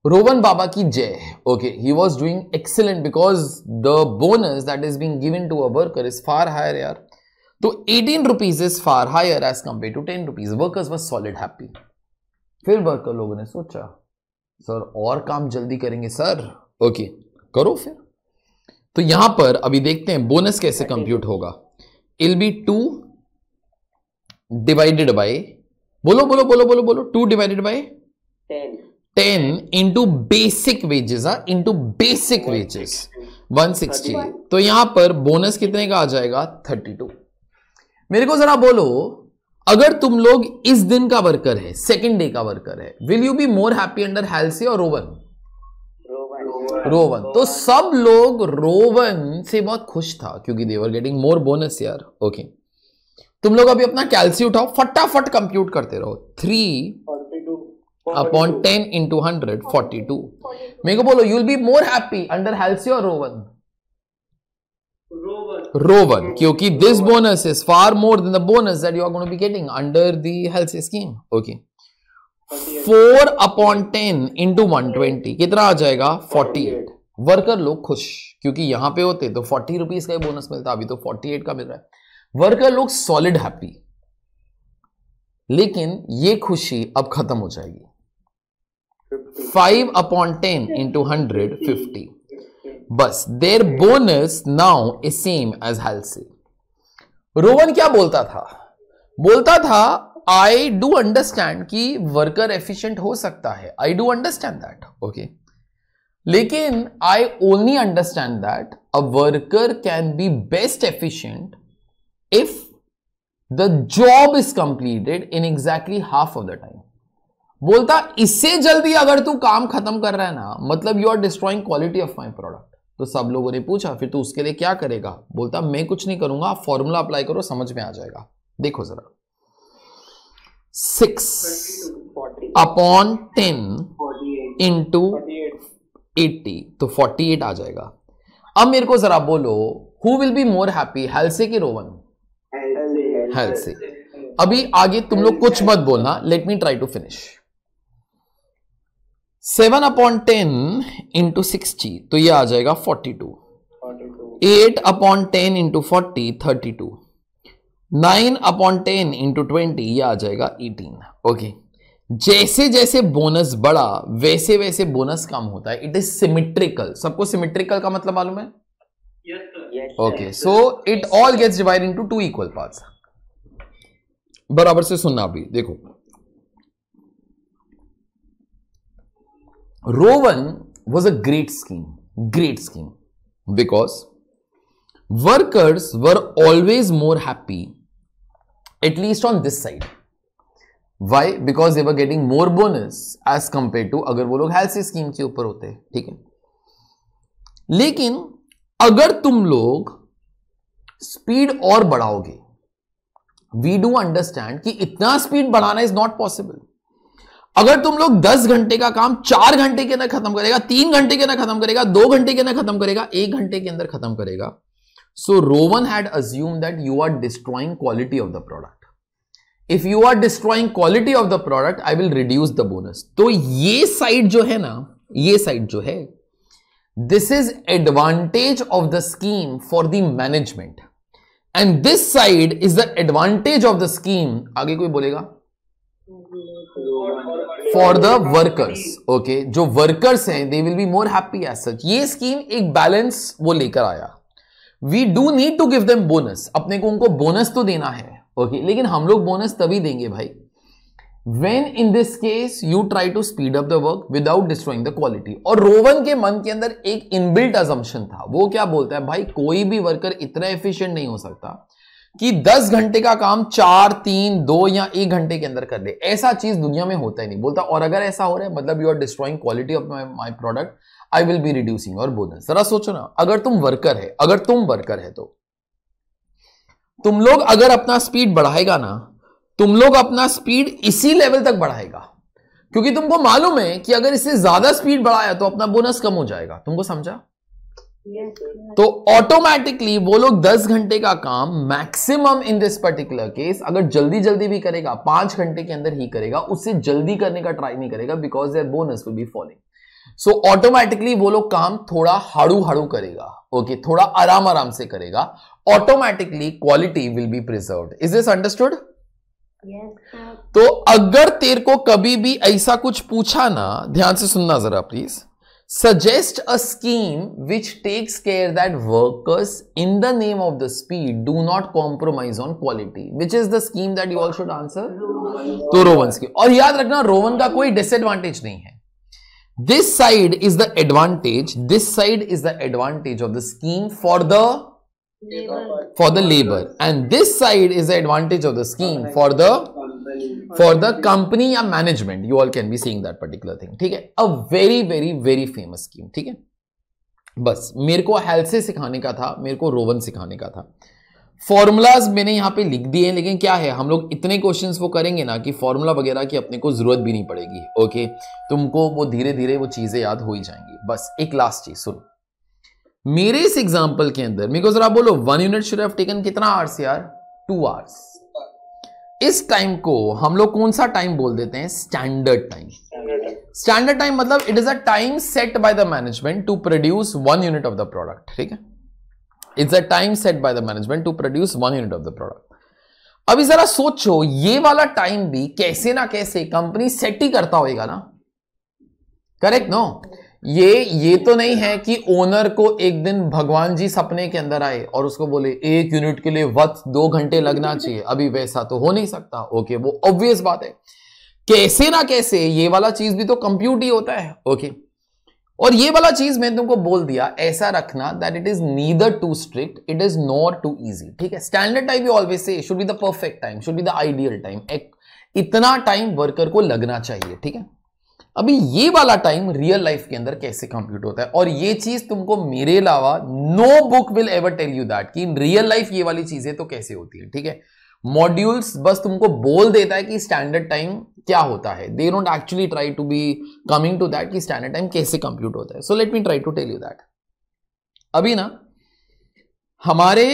रोवन बाबा की जय okay he was doing excellent because the bonus that is being given to a worker is far higher यार तो eighteen rupees is far higher as compare to ten rupees workers was solid happy फिर वर्कर लोगों ने सोचा sir और काम जल्दी करेंगे सर ओके करो फिर तो यहां पर अभी देखते हैं बोनस कैसे कंप्यूट होगा it'll be two divided by बोलो बोलो बोलो बोलो बोलो two divided by ten into basic wages into basic wages 160 तो यहां पर बोनस कितने का आ जाएगा 32 मेरे को जरा बोलो अगर तुम लोग इस दिन का वर्कर है सेकेंड डे का वर्कर है will you be more happy under Halsey और रोवन रोवन तो सब लोग रोवन से बहुत खुश था क्योंकि देवर गेटिंग मोर बोनस यार ओके तुम लोग अभी अपना कैल्सी उठाओ फटाफट कंप्यूट करते रहो three upon ten into hundred forty two मेरे को बोलो you'll be more happy under Halsey और रोवन row 1 क्योंकि bonus is far more than the bonus that you are going to be getting under the health scheme okay four upon ten into one twenty कितना आ जाएगा eight worker लोग खुश क्योंकि यहां पे होते तो फोर्टी रुपीज का ही बोनस मिलता अभी तो फोर्टी एट का मिल रहा है वर्कर लोग सॉलिड हैप्पी लेकिन ये खुशी अब खत्म हो जाएगी five upon ten into hundred fifty बस their bonus now is same as Halsey Rowan क्या बोलता था बोलता था आई डू अंडरस्टैंड कि वर्कर एफिशिएंट हो सकता है I do understand that okay लेकिन I only understand that a worker can be best efficient if the job is completed in exactly half of the time बोलता इससे जल्दी अगर तू काम खत्म कर रहा है ना मतलब you are destroying quality of my product तो सब लोगों ने पूछा फिर तू उसके लिए क्या करेगा बोलता मैं कुछ नहीं करूंगा आप फॉर्मूला अप्लाई करो समझ में आ जाएगा देखो जरा six upon ten into eighty तो फोर्टी एट आ जाएगा अब मेरे को जरा बोलो who will be more happy Halsey की रोवन हेल्से अभी आगे तुम लोग कुछ मत बोलना let me try to finish seven upon ten into sixty तो ये आ जाएगा forty two eight upon ten into forty thirty two nine upon ten into twenty ये आ जाएगा एटीन ओके जैसे जैसे बोनस बढ़ा वैसे वैसे बोनस कम होता है इट इज सिमिट्रिकल सबको सिमिट्रिकल का मतलब मालूम है okay so it all gets divide into two equal parts बराबर से सुनना अभी देखो Rowan was a great scheme great scheme because workers were always more happy at least on this side why because they were getting more bonus as compare to अगर वो लोग health scheme के ऊपर होते ठीक है लेकिन अगर तुम लोग स्पीड और बढ़ाओगे वी डू अंडरस्टैंड कि इतना स्पीड बढ़ाना इज नॉट पॉसिबल अगर तुम लोग 10 घंटे का काम चार घंटे के अंदर खत्म करेगा तीन घंटे के अंदर खत्म करेगा दो घंटे के अंदर खत्म करेगा एक घंटे के अंदर खत्म करेगा so Rowan had assume that you are destroying quality of the product if you are destroying quality of the product I will reduce the bonus तो ये साइड जो है ना ये साइड जो है this is advantage of the scheme for the management and this side is the advantage of the scheme आगे कोई बोलेगा फॉर द वर्कर्स ओके जो वर्कर्स हैं they will be more happy as such ये scheme एक balance वो लेकर आया we do need to give them bonus अपने को उनको बोनस तो देना है ओके okay? लेकिन हम लोग बोनस तभी देंगे भाई when in this case you try to speed up the work without destroying the quality और रोवन के मन के अंदर एक इनबिल्ट अजम्पन था वो क्या बोलता है भाई कोई भी वर्कर इतना एफिशिएंट नहीं हो सकता कि 10 घंटे का काम चार तीन दो या एक घंटे के अंदर कर ले ऐसा चीज दुनिया में होता ही नहीं बोलता और अगर ऐसा हो रहा है मतलब you are destroying quality of my product I will be reducing और बोनस जरा सोचो ना अगर तुम वर्कर है अगर तुम वर्कर है तो तुम लोग अगर अपना स्पीड बढ़ाएगा ना तुम लोग अपना स्पीड इसी लेवल तक बढ़ाएगा क्योंकि तुमको मालूम है कि अगर इससे ज्यादा स्पीड बढ़ाया तो अपना बोनस कम हो जाएगा तुमको समझा तो ऑटोमेटिकली वो लोग 10 घंटे का काम maximum in this particular case अगर जल्दी जल्दी भी करेगा पांच घंटे के अंदर ही करेगा उससे जल्दी करने का ट्राई नहीं करेगा because their bonus will be falling so automatically वो लोग काम थोड़ा हाड़ू हाड़ू करेगा ओके okay, थोड़ा आराम आराम से करेगा automatically quality will be preserve is this understood तो अगर तेरे को कभी भी ऐसा कुछ पूछा ना ध्यान से सुनना जरा please suggest a scheme which takes care that workers in the name of the speed do not compromise on quality which is the scheme that you all should answer to rowan scheme aur yaad rakhna rowan ka koi disadvantage nahi hai this side is the advantage this side is the advantage of the scheme for the labor. for the labor and this side is the advantage of the scheme for the for the company या management you all can be seeing that particular thing ठीक है a very very very famous scheme ठीक है बस मेरे को health से सिखाने का था मेरे को रोवन सिखाने का था फॉर्मूलाज मैंने यहाँ पे लिख दिए हैं लेकिन क्या है हम लोग इतने क्वेश्चंस वो करेंगे ना कि फॉर्मूला वगैरह की अपने को ज़रूरत भी नहीं पड़ेगी ओके तुमको वो धीरे धीरे वो चीज़ें याद हो ही जाएंगी बस एक लास्ट चीज़ सुनो मेरे इस एग्जाम्पल के अंदर मेरे को जरा बोलो one unit should have taken कितना आवर्स यार टू आवर्स इस टाइम को हम लोग कौन सा टाइम बोल देते हैं स्टैंडर्ड टाइम स्टैंडर्ड टाइम मतलब it is a time set by the management to produce one unit of the product ठीक है it's a time set by the management to produce one unit of the product अभी जरा सोचो ये वाला time भी कैसे ना कैसे कंपनी सेट ही करता होगा ना करेक्ट नो no? ये ये तो नहीं है कि ओनर को एक दिन भगवान जी सपने के अंदर आए और उसको बोले एक यूनिट के लिए वक्त दो घंटे लगना चाहिए अभी वैसा तो हो नहीं सकता ओके वो ऑब्वियस बात है कैसे ना कैसे ये वाला चीज भी तो कंप्यूट ही होता है ओके और ये वाला चीज मैंने तुमको बोल दिया ऐसा रखना that it is neither too strict it is not too easy ठीक है standard time you always say should be the perfect time should be the ideal time इतना टाइम वर्कर को लगना चाहिए ठीक है अभी ये वाला टाइम रियल लाइफ के अंदर कैसे कंप्यूट होता है और ये चीज तुमको मेरे अलावा no book will ever tell you that कि रियल लाइफ ये वाली चीजें तो कैसे होती है ठीक है मॉड्यूल्स बस तुमको बोल देता है कि स्टैंडर्ड टाइम क्या होता है they don't actually try to be coming to that कि स्टैंडर्ड टाइम कैसे कंप्यूट होता है so let me try to tell you that अभी ना हमारे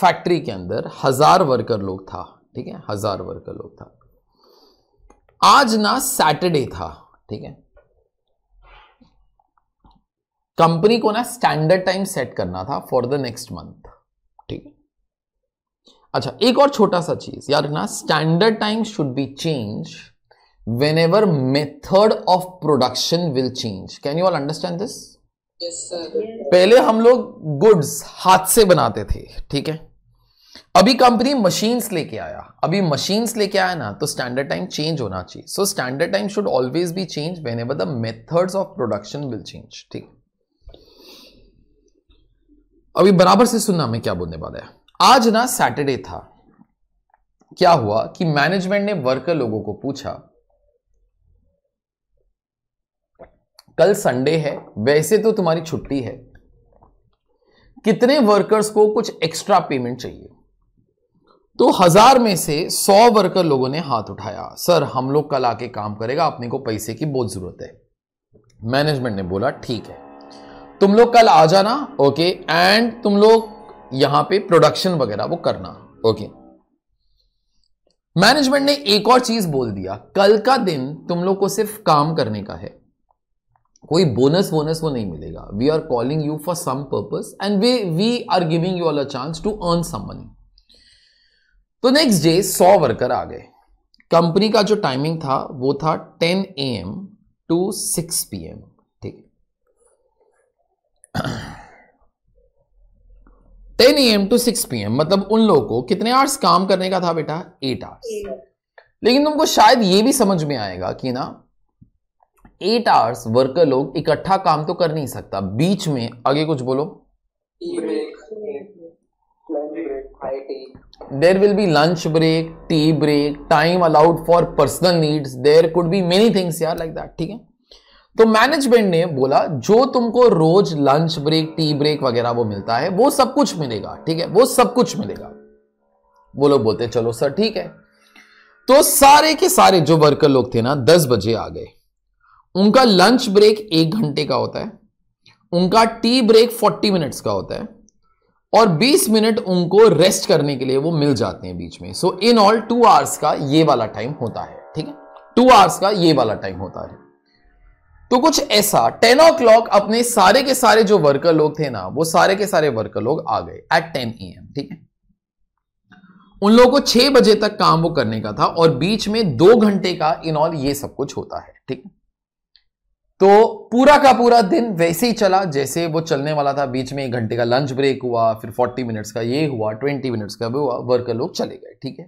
फैक्ट्री के अंदर हजार वर्कर लोग था ठीक है हजार वर्कर लोग था आज ना सैटरडे था ठीक है कंपनी को ना स्टैंडर्ड टाइम सेट करना था फॉर द नेक्स्ट मंथ ठीक है अच्छा एक और छोटा सा चीज याद रखना standard time should be change whenever method of production will change can you all understand this पहले हम लोग गुड्स हाथ से बनाते थे ठीक है अभी कंपनी मशीन्स लेके आया अभी मशीन्स लेके आया ना तो स्टैंडर्ड टाइम चेंज होना चाहिए so standard time should always be change whenever the methods of production will change ठीक अभी बराबर से सुनना मैं क्या बोलने वाला है आज ना सैटरडे था क्या हुआ कि मैनेजमेंट ने वर्कर लोगों को पूछा कल संडे है वैसे तो तुम्हारी छुट्टी है कितने वर्कर्स को कुछ एक्स्ट्रा पेमेंट चाहिए तो हजार में से सौ वर्कर लोगों ने हाथ उठाया सर हम लोग कल आके काम करेगा अपने को पैसे की बहुत जरूरत है मैनेजमेंट ने बोला ठीक है तुम लोग कल आ जाना ओके एंड तुम लोग यहां पे प्रोडक्शन वगैरह वो करना ओके मैनेजमेंट ने एक और चीज बोल दिया कल का दिन तुम लोग को सिर्फ काम करने का है कोई बोनस वोनस वो नहीं मिलेगा we are calling you for some purpose and we we are giving you all a chance to earn some money तो नेक्स्ट डे सौ वर्कर आ गए कंपनी का जो टाइमिंग था वो था ten A M to six P M ठीक ten A M to six P M मतलब उन लोगों को कितने आवर्स काम करने का था बेटा एट आवर्स लेकिन तुमको शायद ये भी समझ में आएगा कि ना एट आवर्स वर्कर लोग इकट्ठा काम तो कर नहीं सकता बीच में आगे कुछ बोलो there will be lunch break tea break time allowed for personal needs there could be many things यार लाइक दैट ठीक है तो मैनेजमेंट ने बोला जो तुमको रोज लंच ब्रेक टी ब्रेक वगैरह वो मिलता है वो सब कुछ मिलेगा ठीक है वो सब कुछ मिलेगा वो लोग बोलते चलो सर ठीक है तो सारे के सारे जो वर्कर लोग थे ना दस बजे आ गए उनका लंच ब्रेक एक घंटे का होता है उनका टी ब्रेक फोर्टी मिनट्स का होता है और 20 मिनट उनको रेस्ट करने के लिए वो मिल जाते हैं बीच में so in all two hours का ये वाला टाइम होता है ठीक है टू आवर्स का ये वाला टाइम होता है तो कुछ ऐसा टेन ओ क्लॉक अपने सारे के सारे जो वर्कर लोग थे ना वो सारे के सारे वर्कर लोग आ गए एट टेन ए एम ठीक है उन लोगों को छह बजे तक काम वो करने का था और बीच में दो घंटे का इन ऑल ये सब कुछ होता है ठीक है तो पूरा का पूरा दिन वैसे ही चला जैसे वो चलने वाला था बीच में एक घंटे का लंच ब्रेक हुआ फिर 40 मिनट्स का ये हुआ 20 मिनट्स का भी हुआ वर्कर लोग चले गए ठीक है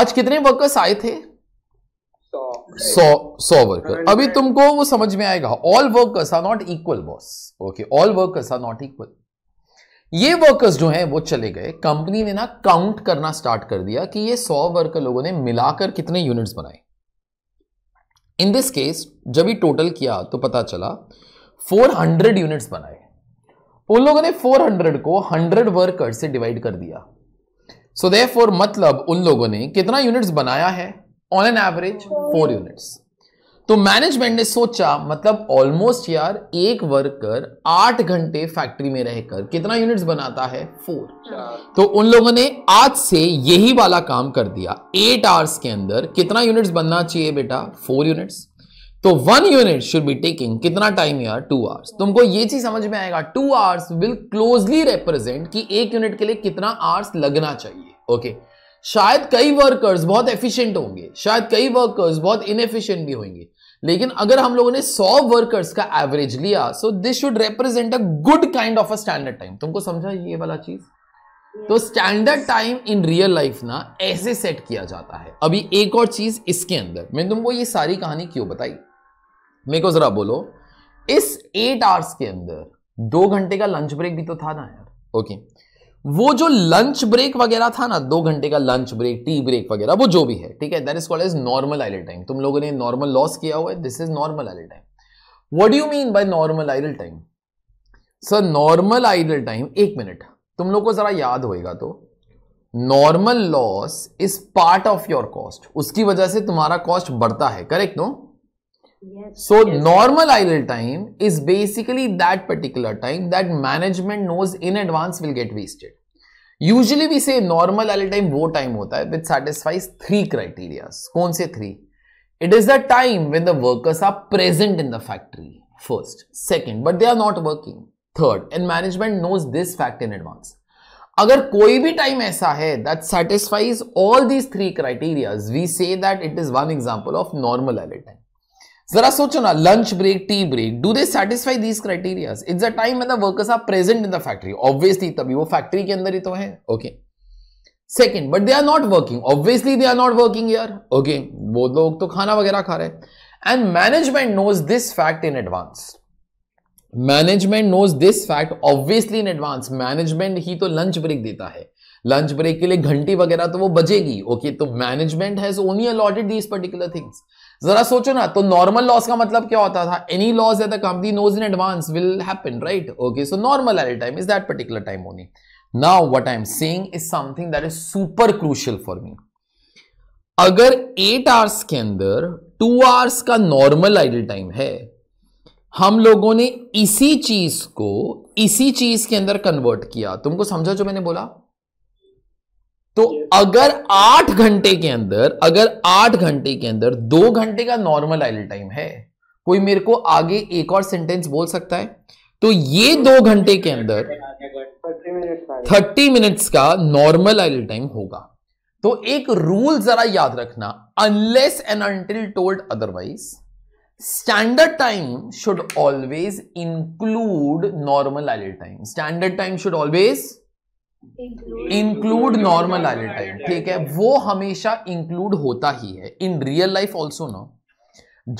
आज कितने वर्कर्स आए थे सौ सौ वर्कर अभी तुमको वो समझ में आएगा all workers are not equal boss okay all workers are not equal ये वर्कर्स जो हैं वो चले गए कंपनी ने ना काउंट करना स्टार्ट कर दिया कि ये सौ वर्कर लोगों ने मिलाकर कितने यूनिट्स बनाए इन दिस केस जब ही टोटल किया तो पता चला 400 यूनिट्स बनाए उन लोगों ने 400 को 100 वर्कर्स से डिवाइड कर दिया सो so देयरफॉर मतलब उन लोगों ने कितना यूनिट्स बनाया है on an average four units तो मैनेजमेंट ने सोचा मतलब ऑलमोस्ट यार एक वर्कर आठ घंटे फैक्ट्री में रहकर कितना यूनिट्स बनाता है फोर तो उन लोगों ने आज से यही वाला काम कर दिया एट आवर्स के अंदर कितना यूनिट्स बनना चाहिए बेटा फोर यूनिट्स तो one unit should be taking कितना टाइम यार टू आवर्स तुमको ये चीज समझ में आएगा two hours will closely represent कि एक यूनिट के लिए कितना आवर्स लगना चाहिए ओके okay. शायद कई वर्कर्स बहुत एफिशिएंट होंगे शायद कई वर्कर्स बहुत इनएफिशिएंट भी होंगे लेकिन अगर हम लोगों ने 100 वर्कर्स का एवरेज लिया so this should represent a good kind of a standard time तुमको समझा ये वाला चीज तो standard time in real life ना ऐसे सेट किया जाता है अभी एक और चीज इसके अंदर मैंने तुमको ये सारी कहानी क्यों बताई मेरे को जरा बोलो इस एट आवर्स के अंदर दो घंटे का लंच ब्रेक भी तो था ना यार ओके okay. वो जो लंच ब्रेक वगैरह था ना दो घंटे का लंच ब्रेक टी ब्रेक वगैरह वो जो भी है ठीक है that is called as normal idle time तुम लोगों ने नॉर्मल लॉस किया हुआ है this is normal idle time what you mean by normal idle time sir normal idle time एक मिनट तुम लोग को जरा याद होएगा तो normal loss is part of your cost उसकी वजह से तुम्हारा कॉस्ट बढ़ता है correct no so yes. normal idle time is basically that particular time that management knows in advance will get wasted. Usually we say normal idle time wo time hota hai which satisfies three criteria. Kaun se three? It is the time when the workers are present in the factory first. Second, but they are not working. Third, and management knows this fact in advance. अगर कोई भी time ऐसा है that satisfies all these three criteria, we say that it is one example of normal idle time. जरा सोचो ना lunch break tea break do they satisfy these criteria it's a time the workers are present in the factory obviously तभी वो factory के अंदर ही तो है okay second but they are not working obviously they are not working यार okay वो लोग तो खाना वगैरह खा रहे हैं and management knows this fact in advance management knows this fact obviously in advance management ही तो लंच ब्रेक देता है लंच ब्रेक के लिए घंटी वगैरह तो वो बजेगी ओके okay? तो management has only allotted these particular things जरा सोचो ना तो नॉर्मल लॉस का मतलब क्या होता था any loss at the company knows in advance will happen right okay so normal at time is that particular time only now what I am saying is something that is super crucial for me अगर eight hours के अंदर two hours का normal idle time है हम लोगों ने इसी चीज को इसी चीज के अंदर कन्वर्ट किया तुमको समझा जो मैंने बोला तो अगर आठ घंटे के अंदर अगर आठ घंटे के अंदर दो घंटे का नॉर्मल आइडल टाइम है कोई मेरे को आगे एक और सेंटेंस बोल सकता है तो ये दो घंटे के अंदर थर्टी मिनट्स का नॉर्मल आइडल टाइम होगा तो एक रूल जरा याद रखना unless and until told otherwise standard time should always include normal idle time standard time should always include normal idle time ठीक है वो हमेशा इंक्लूड होता ही है इन रियल लाइफ ऑल्सो ना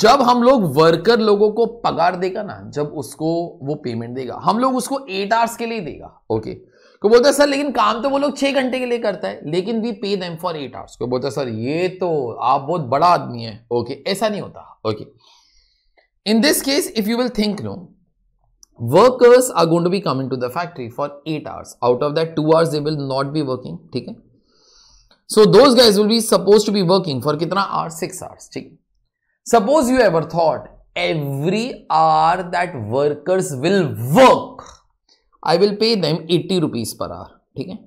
जब हम लोग वर्कर लोगों को पगार देगा ना जब उसको वो पेमेंट देगा हम लोग उसको एट आवर्स के लिए देगा ओके को बोलता सर लेकिन काम तो वो लोग छह घंटे के लिए करता है लेकिन वी पे देम फॉर एट आवर्स को बोलता है सर ये तो आप बहुत बड़ा आदमी है ओके ऐसा नहीं होता okay in this case if you will think no workers are going to be coming to the factory for 8 hours out of that 2 hours they will not be working ठीक है so those guys will be supposed to be working for कितना hour 6 hours ठीक suppose you ever thought every hour that workers will work I will pay them 80 rupees per hour ठीक है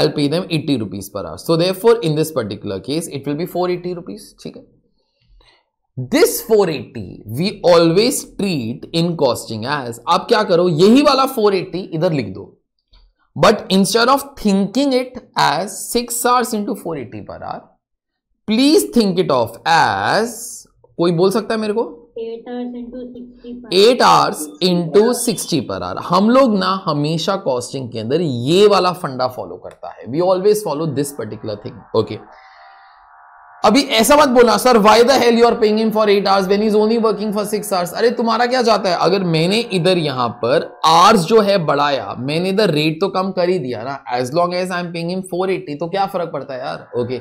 I'll pay them 80 rupees per hour so therefore in this particular case it will be 480 rupees ठीक है this 480 we always treat in costing as आप क्या करो यही वाला 480 इधर लिख दो but instead of thinking it as six hours into four eighty per hour please think it of as कोई बोल सकता है मेरे को eight hours into sixty per hour हम लोग ना हमेशा कॉस्टिंग के अंदर ये वाला फंडा फॉलो करता है we always follow this particular thing okay अभी ऐसा मत बोलना sir why the hell you are paying him for eight hours when is only working for six hours अरे तुम्हारा क्या जाता है अगर मैंने इधर यहां पर आवर्स जो है बढ़ाया मैंने इधर रेट तो कम कर ही दिया ना as long as I am paying him eighty तो क्या फर्क पड़ता है यार okay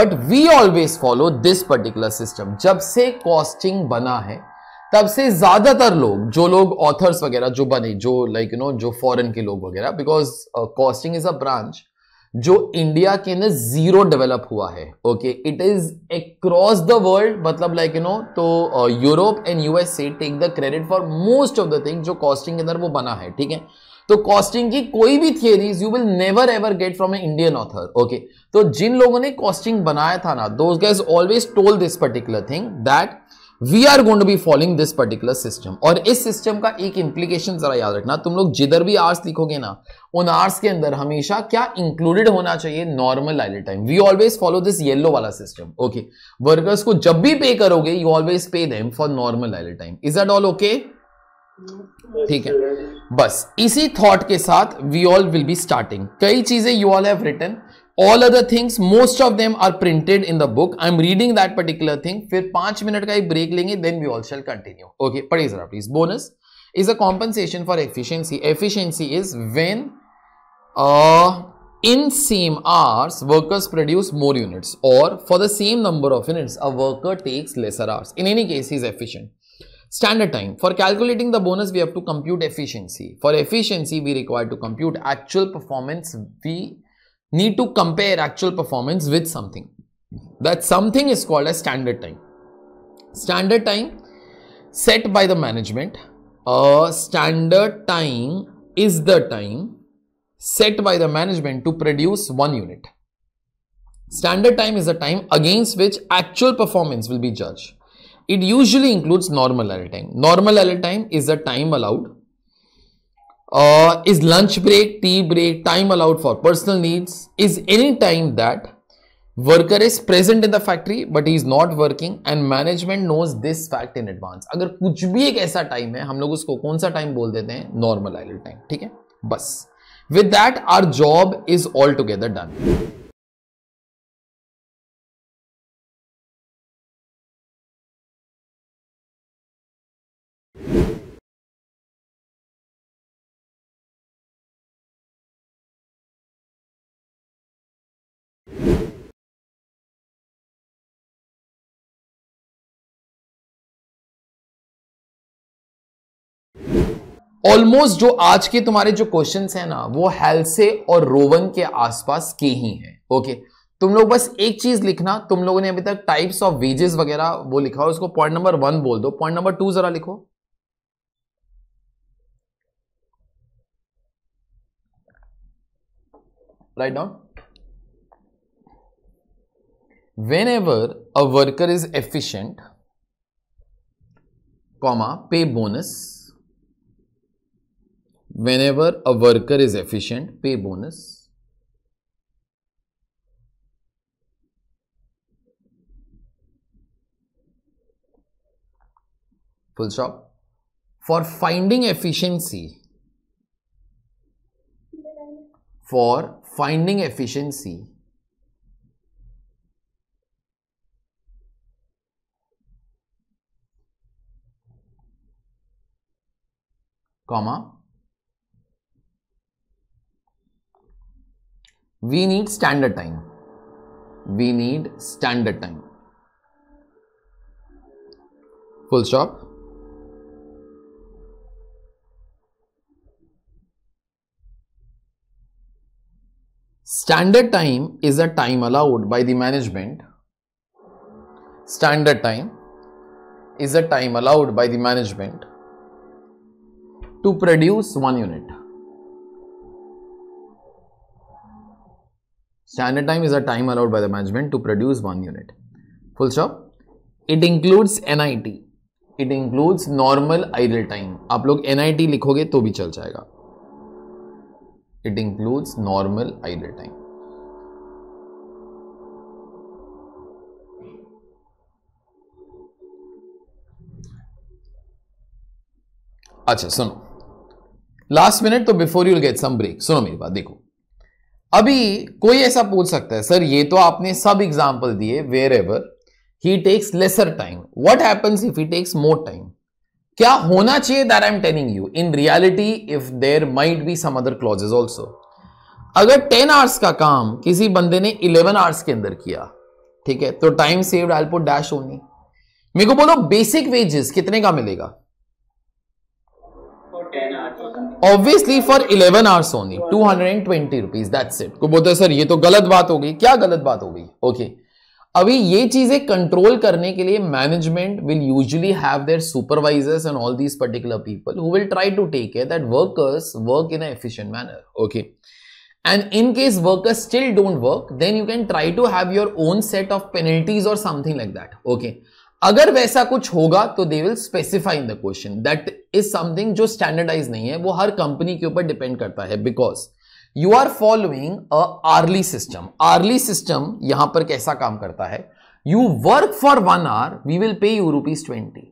but we always follow this particular system जब से कॉस्टिंग बना है तब से ज्यादातर लोग जो लोग ऑथर्स वगैरह जो बने जो लाइक यू नो जो फॉरेन के लोग वगैरह because costing is a branch जो इंडिया के अंदर जीरो डेवलप हुआ है okay it is across the world मतलब लाइक यू नो तो Europe and USA take the credit for most of the thing जो कॉस्टिंग के अंदर वो बना है ठीक है तो कॉस्टिंग की कोई भी theories you will never ever get from a Indian author okay तो जिन लोगों ने कॉस्टिंग बनाया था ना दो always told this particular thing that we are going to be following this particular system और इस सिस्टम का एक इंप्लीकेशन जरा याद रखना तुम लोग जिधर भी आर्स लिखोगे ना उन आर्स के अंदर हमेशा क्या इंक्लूडेड होना चाहिए normal idle time we always follow this yellow वाला सिस्टम ओके वर्कर्स को जब भी पे करोगे you always pay them for normal idle time is at all okay ठीक है बस इसी थॉट के साथ we all will be starting कई चीजें you all have written All other things, most of them are printed in the book. I'm reading that particular thing. फिर five minute का एक ब्रेक लेंगे then we all shall continue okay पढ़िए जरा please is a compensation for efficiency. Efficiency is when uh, in same hours workers produce more units or for the same number of units a worker takes lesser hours. In any case he is efficient. Standard time. For calculating the bonus we have to compute efficiency. For efficiency we require to compute actual performance we need to compare actual performance with something. That something is called as standard time. Standard time set by the management. A standard time is the time set by the management to produce one unit. Standard time is the time against which actual performance will be judged. It usually includes normal error time. Normal error time is the time allowed is lunch break tea break time allowed for personal needs is any time that worker is present in the factory but is not working and management knows this fact in advance अगर कुछ भी एक ऐसा time है हम लोग उसको कौन सा टाइम बोल देते हैं नॉर्मल आइडल टाइम ठीक है बस with that our job is all together done almost जो आज के तुम्हारे जो क्वेश्चन है ना वो हेल्से और रोवन के आसपास के ही हैं ओके okay? तुम लोग बस एक चीज लिखना तुम लोगों ने अभी तक टाइप्स ऑफ वेजेस वगैरह वो लिखा हो उसको पॉइंट नंबर वन बोल दो पॉइंट नंबर टू जरा लिखो write down whenever a worker is efficient comma pay bonus whenever a worker is efficient, pay bonus. Full stop. For finding efficiency, for finding efficiency, comma we need standard time we need standard time full stop standard time is a time allowed by the management standard time is a time allowed by the management to produce one unit Standard time is the time allowed by the management to produce one unit. Full stop. It includes NIT. It includes normal idle time. आप लोग NIT लिखोगे तो भी चल जाएगा It includes normal idle time. अच्छा सुनो last minute तो before you'll get some break सुनो मेरी बात देखो अभी कोई ऐसा पूछ सकता है सर ये तो आपने सब एग्जाम्पल दिए wherever he takes lesser time what happens if he takes more time क्या होना चाहिए there I am telling you in reality if there might be some other clauses also अगर टेन आवर्स का काम किसी बंदे ने इलेवन आवर्स के अंदर किया ठीक है तो time saved I put dash only मेरे को बोलो बेसिक वेजेस कितने का मिलेगा obviously for eleven hours only two hundred and twenty rupees that's it को बोलते सर ये तो गलत बात हो गई क्या गलत बात हो गई ओके okay. अभी ये चीजें कंट्रोल करने के लिए management will usually have their supervisors and all these particular people who will try to take care that workers work in a efficient manner okay and in case workers still don't work then you can try to have your own set of penalties और something like that okay अगर वैसा कुछ होगा तो they will specify in the question that is something जो standardize नहीं है वो हर कंपनी के ऊपर डिपेंड करता है because you are following a hourly system hourly system यहां पर कैसा काम करता है you work for one hour we will pay you rupees twenty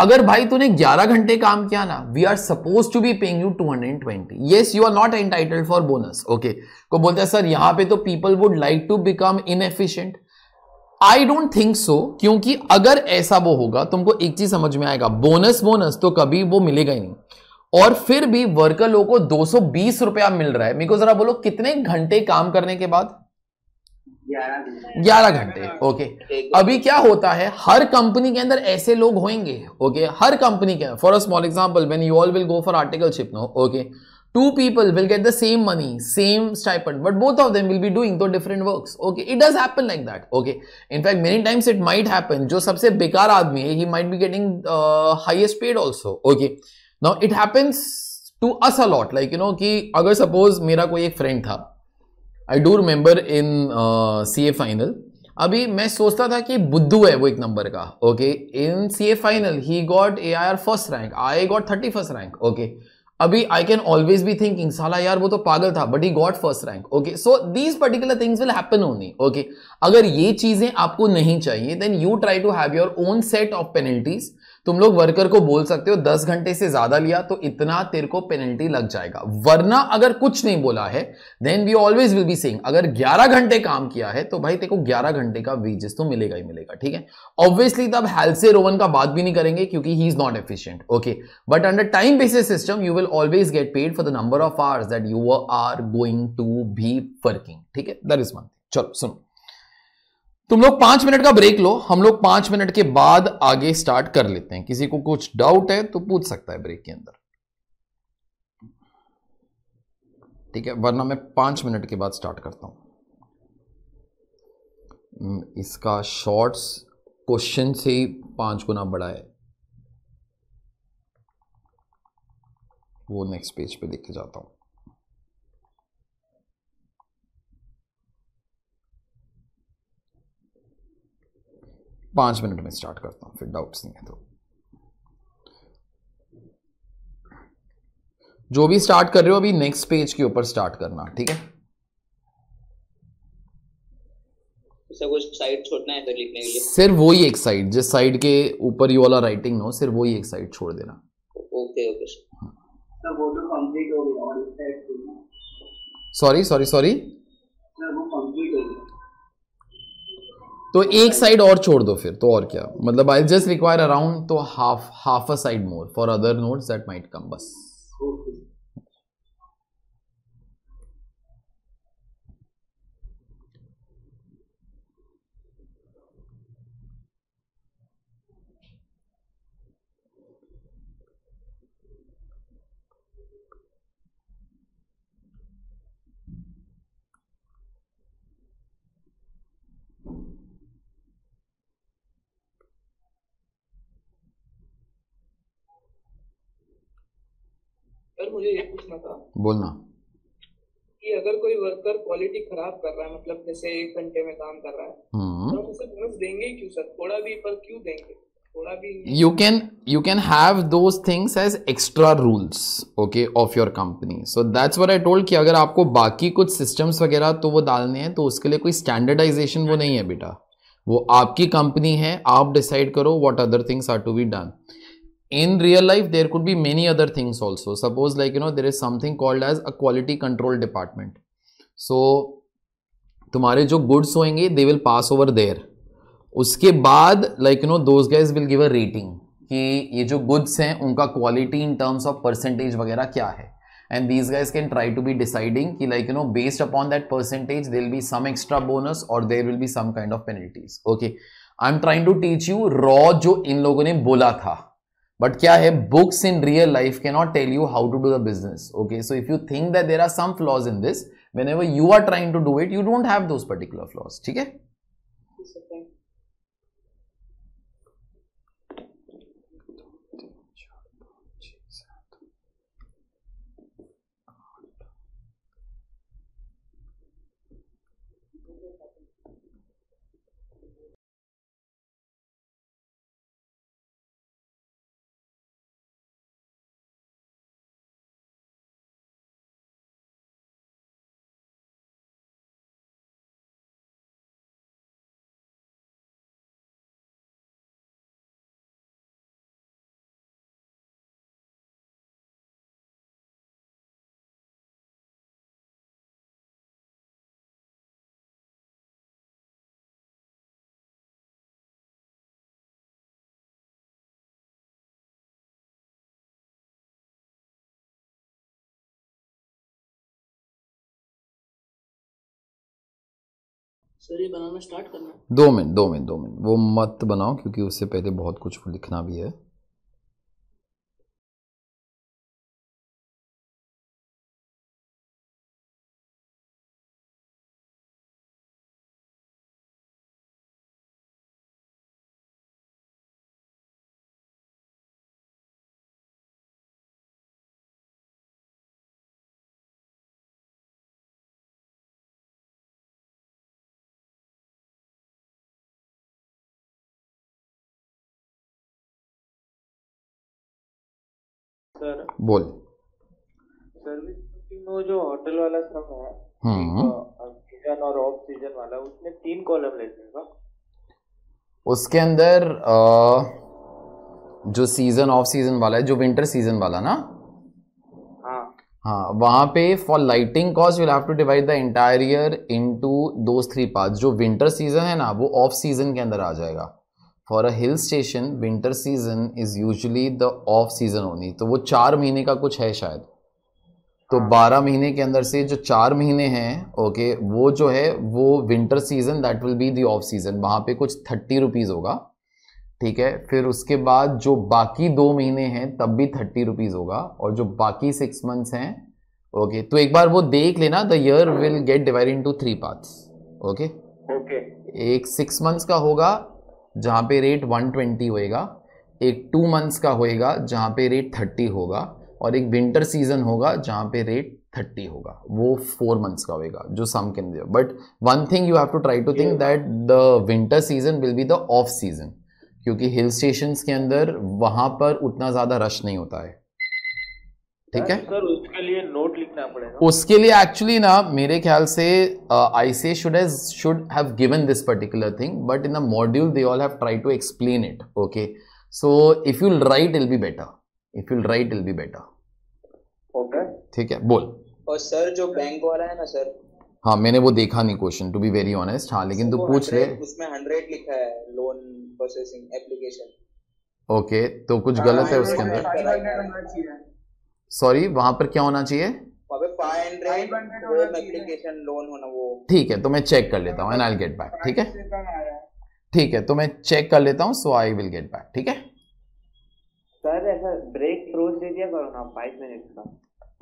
अगर भाई तूने 11 घंटे काम किया ना we are suppose to be paying you 220 ये you are not entitled for bonus okay को बोलते हैं सर यहां पे तो people would like to become inefficient I don't think so क्योंकि अगर ऐसा वो होगा तुमको एक चीज समझ में आएगा बोनस बोनस तो कभी वो मिलेगा ही नहीं और फिर भी वर्कर लोगों को बीस रुपया मिल रहा है मेरे को जरा बोलो कितने घंटे काम करने के बाद ग्यारह घंटे ओके अभी क्या होता है हर कंपनी के अंदर ऐसे लोग होंगे ओके okay? हर कंपनी के for a small example when you all will go for articleship no okay okay? two people will get the same money same stipend but both of them will be doing two different works okay it does happen like that okay in fact many times it might happen jo sabse bekar aadmi hai he might be getting uh, highest paid also okay now it happens to us a lot like you know ki agar suppose mera koi ek friend tha I do remember in C A final अभी मैं सोचता था कि बुद्धू है वो एक number का okay in C A final he got A I R first rank I got thirty first rank okay अभी I can always be thinking साला यार वो तो पागल था but he got first rank okay so these particular things will happen only okay अगर ये चीजें आपको नहीं चाहिए then you try to have your own set of penalties तुम लोग वर्कर को बोल सकते हो दस घंटे से ज्यादा लिया तो इतना तेरे को पेनल्टी लग जाएगा वरना अगर कुछ नहीं बोला है then we always will be saying अगर ग्यारह घंटे काम किया है तो भाई तेरे को ग्यारह घंटे का वेजेस तो मिलेगा ही मिलेगा ठीक है ऑब्वियसली तब हेल्से रोवन का बात भी नहीं करेंगे क्योंकि he is not efficient okay but under time basis system you will always get paid for the number of hours that you are going to be working ठीक है दैट इज वन चलो सुनो तुम लोग पांच मिनट का break लो हम लोग पांच मिनट के बाद आगे स्टार्ट कर लेते हैं किसी को कुछ डाउट है तो पूछ सकता है ब्रेक के अंदर ठीक है वरना मैं पांच मिनट के बाद स्टार्ट करता हूं हम्म, इसका शॉर्ट्स क्वेश्चन से ही पांच गुना बड़ा है वो नेक्स्ट पेज पे देख के जाता हूं पांच मिनट में स्टार्ट करता हूँ फिर डाउट्स नहीं है तो जो भी स्टार्ट कर रहे हो अभी नेक्स्ट पेज के ऊपर स्टार्ट करना ठीक है सिर्फ वही एक साइड जिस साइड के ऊपर ये वाला राइटिंग हो सिर्फ वही एक साइड छोड़ देना okay okay sorry sorry sorry तो एक साइड और छोड़ दो फिर तो और क्या मतलब आई जस्ट रिक्वायर अराउंड तो half half a side more for other notes that might come बस सर मुझे ये पूछना था बोलना कि अगर कोई वर्कर क्वालिटी खराब कर रहा है मतलब जैसे एक घंटे में काम कर रहा है तो हम्म। हम उसे बोनस देंगे क्यों सर थोड़ा भी पर क्यों देंगे you can you can have those things as extra rules okay of your company so that's what i told कि अगर आपको बाकी कुछ systems वगैरह तो वो डालने हैं तो उसके लिए कोई standardization वो नहीं है बेटा वो आपकी कंपनी है आप डिसाइड करो what other things are to be done in real life there could be many other things also suppose like you know there is something called as a quality control department so तुम्हारे जो goods होंगे they will pass over there उसके बाद like you know those guys will give a rating कि ये जो goods हैं उनका quality in terms of percentage वगैरह क्या है and these guys can try to be deciding कि like you know based upon that percentage they will be some extra bonus और there will be some kind of penalties okay I am trying to teach you raw जो इन लोगों ने बोला था but क्या है बुक्स इन रियल लाइफ के not tell you how to do the business okay so if you think that there are some flaws in this whenever you are trying to do it you don't have those particular flaws ठीक है बनाना start करना दो minute दो minute दो minute वो मत बनाओ क्योंकि उससे पहले बहुत कुछ लिखना भी है सर बोल सर्विस बुकिंग में जो होटल वाला सब है सीजन हम्म। तो और ऑफ सीजन वाला उसमें तीन कॉलम लेते हैं उसके अंदर आ, जो सीजन ऑफ सीजन वाला है जो विंटर सीजन वाला ना हाँ, हाँ वहाँ पे for lighting cost you have to divide the entire year into दो थ्री पार्ट जो विंटर सीजन है ना वो ऑफ सीजन के अंदर आ जाएगा for a hill station winter season is usually the off season only तो वो चार महीने का कुछ है शायद तो हाँ। बारह महीने के अंदर से जो चार महीने हैं ओके okay, वो जो है वो winter season that will be the off season वहाँ पे कुछ थर्टी रुपीज़ होगा ठीक है फिर उसके बाद जो बाकी दो महीने हैं तब भी थर्टी रुपीज़ होगा और जो बाकी सिक्स मंथ्स हैं ओके तो एक बार वो देख लेना the year will get divide into three part okay okay एक सिक्स मंथ्स का होगा जहाँ पे रेट 120 होएगा एक टू मंथ्स का होएगा जहाँ पे रेट 30 होगा और एक विंटर सीजन होगा जहाँ पे रेट 30 होगा वो फोर मंथ्स का होएगा जो सम के अंदर but one thing you have to try to think that the winter season will be the off season क्योंकि हिल स्टेशन के अंदर वहाँ पर उतना ज़्यादा रश नहीं होता है ठीक है सर उसके लिए नोट लिखना पड़ेगा उसके लिए एक्चुअली ना मेरे ख्याल से I should has should have given this particular thing but in the module they all have try to explain it okay so if you write it'll be better if you write it'll be better okay ठीक है बोल और sir जो bank वाला है ना sir हाँ मैंने वो देखा नहीं question to be very honest हाँ लेकिन तू पूछ ले उसमें हंड्रेड लिखा है लोन प्रोसेसिंग एप्लीकेशन ओके तो कुछ गलत है उसके अंदर सॉरी वहां पर क्या होना चाहिए तो तो ठीक है तो मैं चेक कर लेता हूँ एंड आई गेट बैक ठीक है ठीक है तो मैं चेक कर लेता हूँ so I will get back ठीक है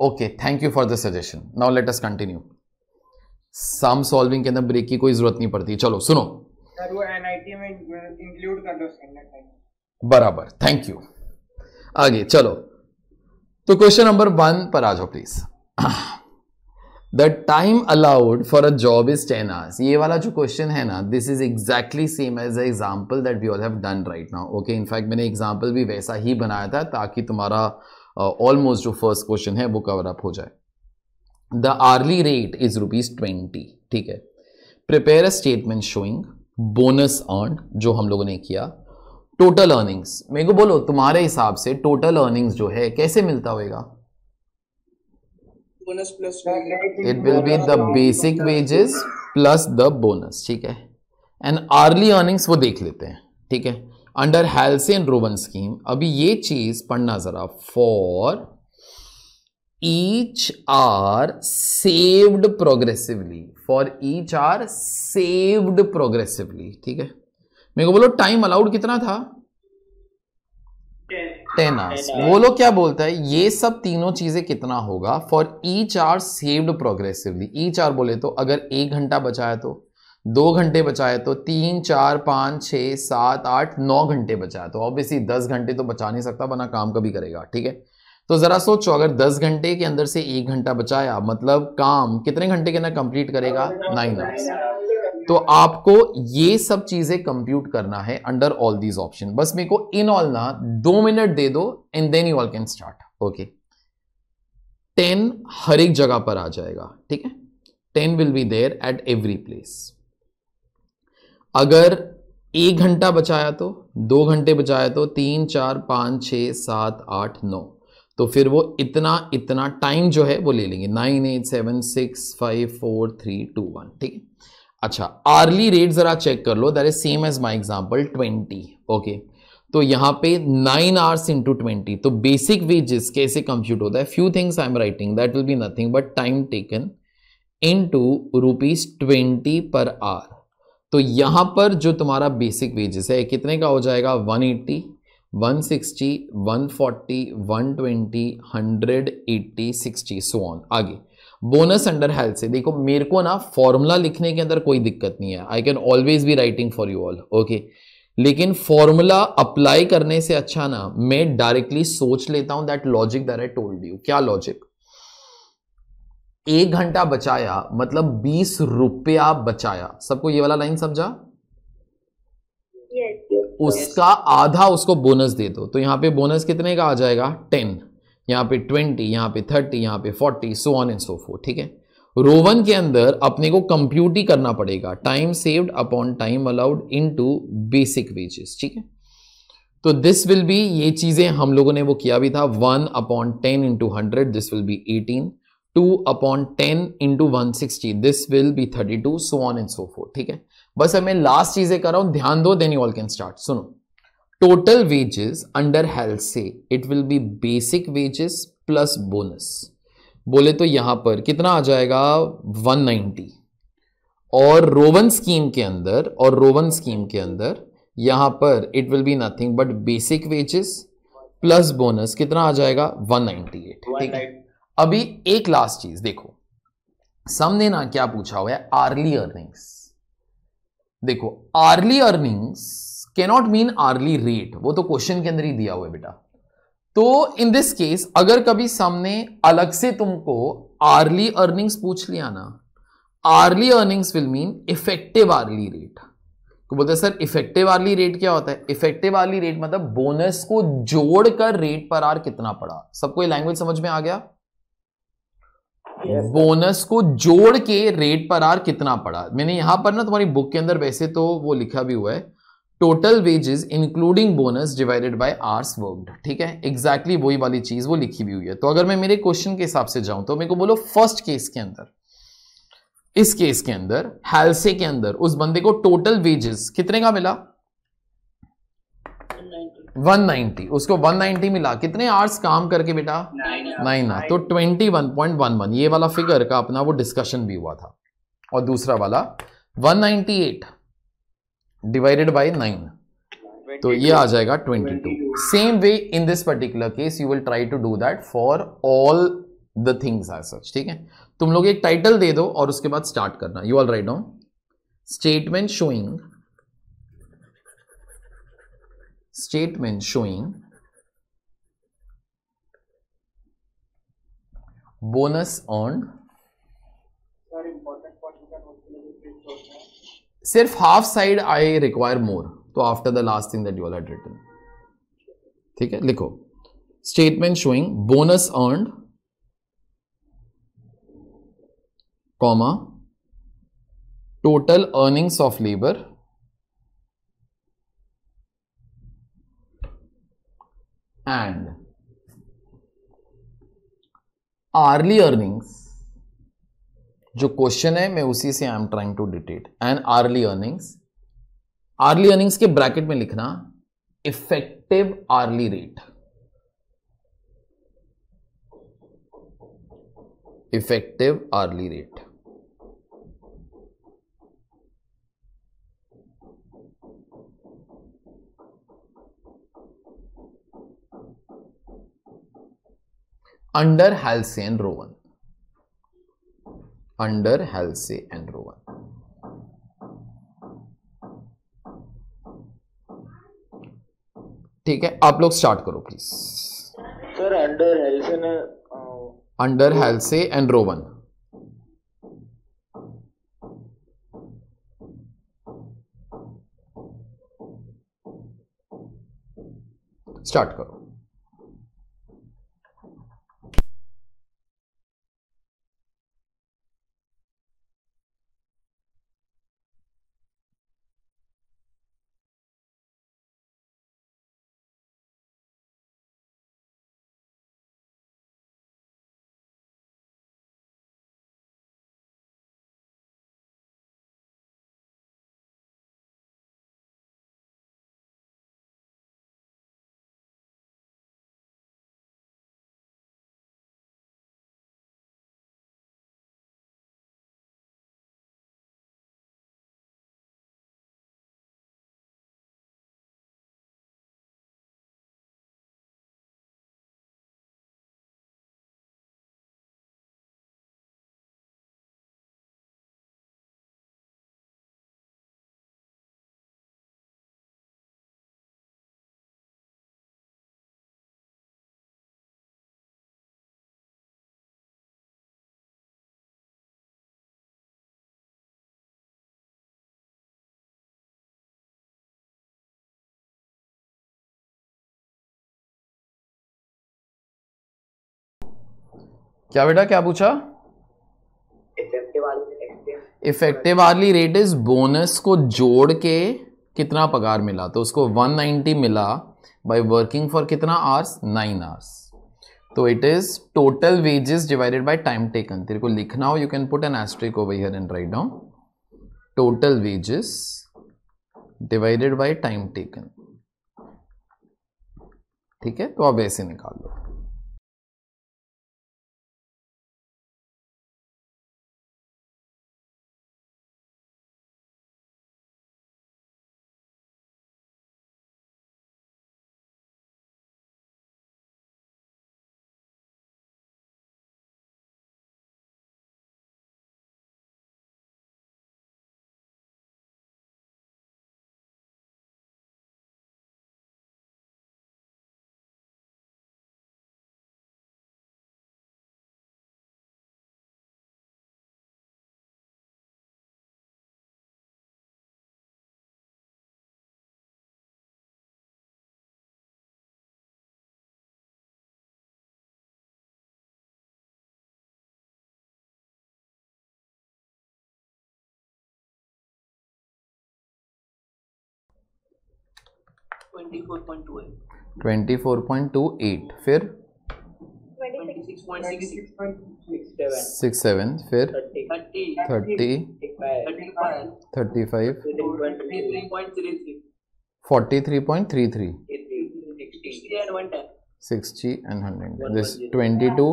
okay thank you for the suggestion now let us continue sum solving के अंदर ब्रेक की कोई जरूरत नहीं पड़ती चलो सुनो सर वो एनआईटी में इंक्लूड uh, कर दो बराबर थैंक यू आगे चलो तो क्वेश्चन नंबर वन पर आ जाओ please the time allowed for a job is ten hours ये वाला जो क्वेश्चन है ना this is exactly same as example that we all have done right now okay in fact मैंने एग्जाम्पल भी वैसा ही बनाया था ताकि तुम्हारा ऑलमोस्ट uh, जो फर्स्ट क्वेश्चन है वो कवर अप हो जाए the hourly rate is rupees twenty ठीक है prepare a statement showing bonus earn जो हम लोगों ने किया टोटल अर्निंग्स मेरे को बोलो तुम्हारे हिसाब से टोटल अर्निंग्स जो है कैसे मिलता होगा it will be the basic wages plus the bonus ठीक है एंड आर्ली अर्निंग्स वो देख लेते हैं ठीक है under Halsey and Rowan scheme अभी ये चीज पढ़ना जरा for each hour saved progressively for each hour saved progressively ठीक है મેં કહુંલો ટાઈમ અલાઉડ કેટના થા 10 10 બોલો કે શું બોલતા હે યે સબ તીનો ચીજે કેટના હોગા for each hour saved progressively each hour બોલે તો અગર 1 ઘંટા બચાય તો 2 ઘંટે બચાય તો 3 4 5 6 7 8 9 ઘંટે બચાય તો ઓબવિયસલી 10 ઘંટે તો બચા નહી શકતા બના કામ કભી કરેગા ઠીક હે તો જરા સોચો અગર 10 ઘંટે કે અંદર સે 1 ઘંટા બચાયા મતલબ કામ કેટને ઘંટે કેના કમ્પ્લીટ કરેગા 9 અવર્સ तो आपको ये सब चीजें कंप्यूट करना है अंडर ऑल दीज ऑप्शन बस मेरे को इन ऑल ना दो मिनट दे दो and then you all can start okay ten हर एक जगह पर आ जाएगा ठीक है ten will be there at every place अगर एक घंटा बचाया तो दो घंटे बचाया तो तीन चार पांच छ सात आठ नौ तो फिर वो इतना इतना टाइम जो है वो ले लेंगे nine eight seven six five four three two one ठीक है अच्छा आर्ली रेट ज़रा चेक कर लो that is same as my example twenty okay तो यहाँ पे नाइन आवर्स इंटू ट्वेंटी तो बेसिक वेजेस कैसे कंप्यूट होता है few things I am writing that will be nothing but time taken into rupees twenty per hour तो यहां पर जो तुम्हारा बेसिक वेजेस है कितने का हो जाएगा one eighty one sixty one forty one twenty hundred eighty sixty so on आगे बोनस अंडर हेल्थ से देखो मेरे को ना फॉर्मूला लिखने के अंदर कोई दिक्कत नहीं है I can always be writing for you all okay लेकिन फॉर्मूला अप्लाई करने से अच्छा ना मैं डायरेक्टली सोच लेता हूं that logic that I told you क्या लॉजिक एक घंटा बचाया मतलब बीस रुपया बचाया सबको ये वाला लाइन समझा yes, yes, उसका आधा उसको बोनस दे दो तो यहां पे बोनस कितने का आ जाएगा टेन यहाँ पे ट्वेंटी यहाँ पे थर्टी यहाँ पे forty so on and so forth ठीक है रोवन के अंदर अपने को कंप्यूट ही करना पड़ेगा time saved upon time allowed into basic wages ठीक है तो दिस विल बी ये चीज़ें हम लोगों ने वो किया भी था one upon ten into hundred this will be eighteen two upon ten into one sixty this will be thirty two so on and so forth ठीक है बस अब मैं लास्ट चीज़ें कर रहा हूं ध्यान दो then you all can start सुनो टोटल वेजेस अंडर हेल्थ से it will be basic wages plus bonus बोले तो यहां पर कितना आ जाएगा 190 और रोवन स्कीम के अंदर और रोवन स्कीम के अंदर यहां पर it will be nothing but basic wages plus bonus कितना आ जाएगा 198 ठीक है अभी एक लास्ट चीज देखो सामने ना क्या पूछा हुआ है आर्ली अर्निंग्स देखो hourly earnings cannot mean hourly rate वो तो क्वेश्चन के अंदर ही दिया हुआ है बेटा तो इन दिस केस अगर कभी सामने अलग से तुमको आर्ली अर्निंग्स पूछ लिया ना hourly earnings will mean effective hourly rate तो बोलते सर इफेक्टिव आर्ली रेट क्या होता है इफेक्टिव आर्ली रेट मतलब बोनस को जोड़कर रेट पर आर कितना पड़ा सबको ये लैंग्वेज समझ में आ गया yes, बोनस को जोड़ के रेट पर आर कितना पड़ा मैंने यहां पर ना तुम्हारी बुक के अंदर वैसे तो वो लिखा भी हुआ है total wages including bonus divided by hours worked ठीक है एग्जैक्टली exactly वही वाली चीज वो लिखी भी हुई है तो अगर मैं मेरे क्वेश्चन के हिसाब से जाऊं तो मेरे को बोलो फर्स्ट केस के अंदर इस केस के अंदर हेल्से के अंदर उस बंदे को टोटल वेजेस कितने का मिला 190 उसको 190 मिला कितने आर्स काम करके बेटा नाइन ना तो 21.11 ये वाला फिगर का अपना वो डिस्कशन भी हुआ था और दूसरा वाला 198 डिवाइडेड बाय नाइन तो ये आ जाएगा 22 same way in this particular case you will try to do that for all the things are such ठीक है तुम लोग एक टाइटल दे दो और उसके बाद स्टार्ट करना you all write down statement showing statement showing bonus on सिर्फ half side I require more तो after the last thing that you all return written ठीक है लिखो statement showing bonus earn comma total earnings of labour and hourly earnings जो question है मैं उसी से आई एम ट्राइंग टू डिटेट and hourly earnings hourly earnings के ब्रैकेट में लिखना effective hourly rate effective hourly rate under Halsey Rowan under health से एंड्रोवन ठीक है आप लोग स्टार्ट करो please sir under Halsey under Halsey and Rowan start करो क्या बेटा क्या पूछा effective hourly rate is bonus को जोड़ के कितना पगार मिला तो उसको 190 मिला बाय वर्किंग फॉर कितना आवर्स नाइन आवर्स तो it is total wages divided by time taken तेरे को लिखना हो you can put an asterisk over here and write down total wages divided by time taken ठीक है तो आप ऐसे निकाल लो 24.28 24.28 फिर 26 सेवन फिर thirty thirty five forty three point three three sixty and hundred this twenty two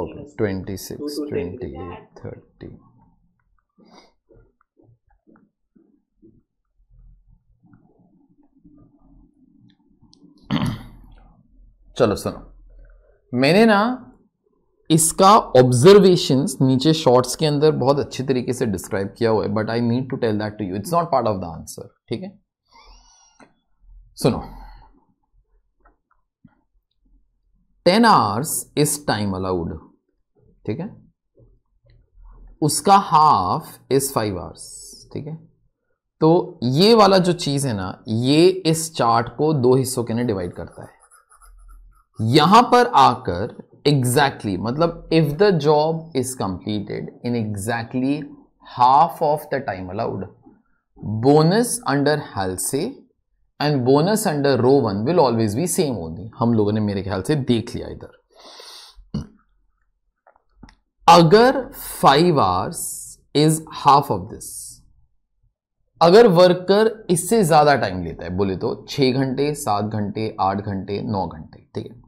okay twenty six twenty eight thirty चलो सुनो मैंने ना इसका ऑब्जर्वेशंस नीचे शॉर्ट्स के अंदर बहुत अच्छे तरीके से डिस्क्राइब किया हुआ है but I need to tell that to you it's not part of the answer ठीक है सुनो ten hours is time allowed ठीक है उसका हाफ इज फाइव आवर्स ठीक है तो ये वाला जो चीज़ है ना ये इस चार्ट को दो हिस्सों के लिए डिवाइड करता है यहां पर आकर एग्जैक्टली exactly, मतलब if the job is completed in exactly half of the time allowed bonus under Halsey and bonus under Rowan will always be same only हम लोगों ने मेरे ख्याल से देख लिया इधर अगर five hours is half of this अगर वर्कर इससे ज्यादा टाइम लेता है बोले तो छह घंटे सात घंटे आठ घंटे नौ घंटे ठीक है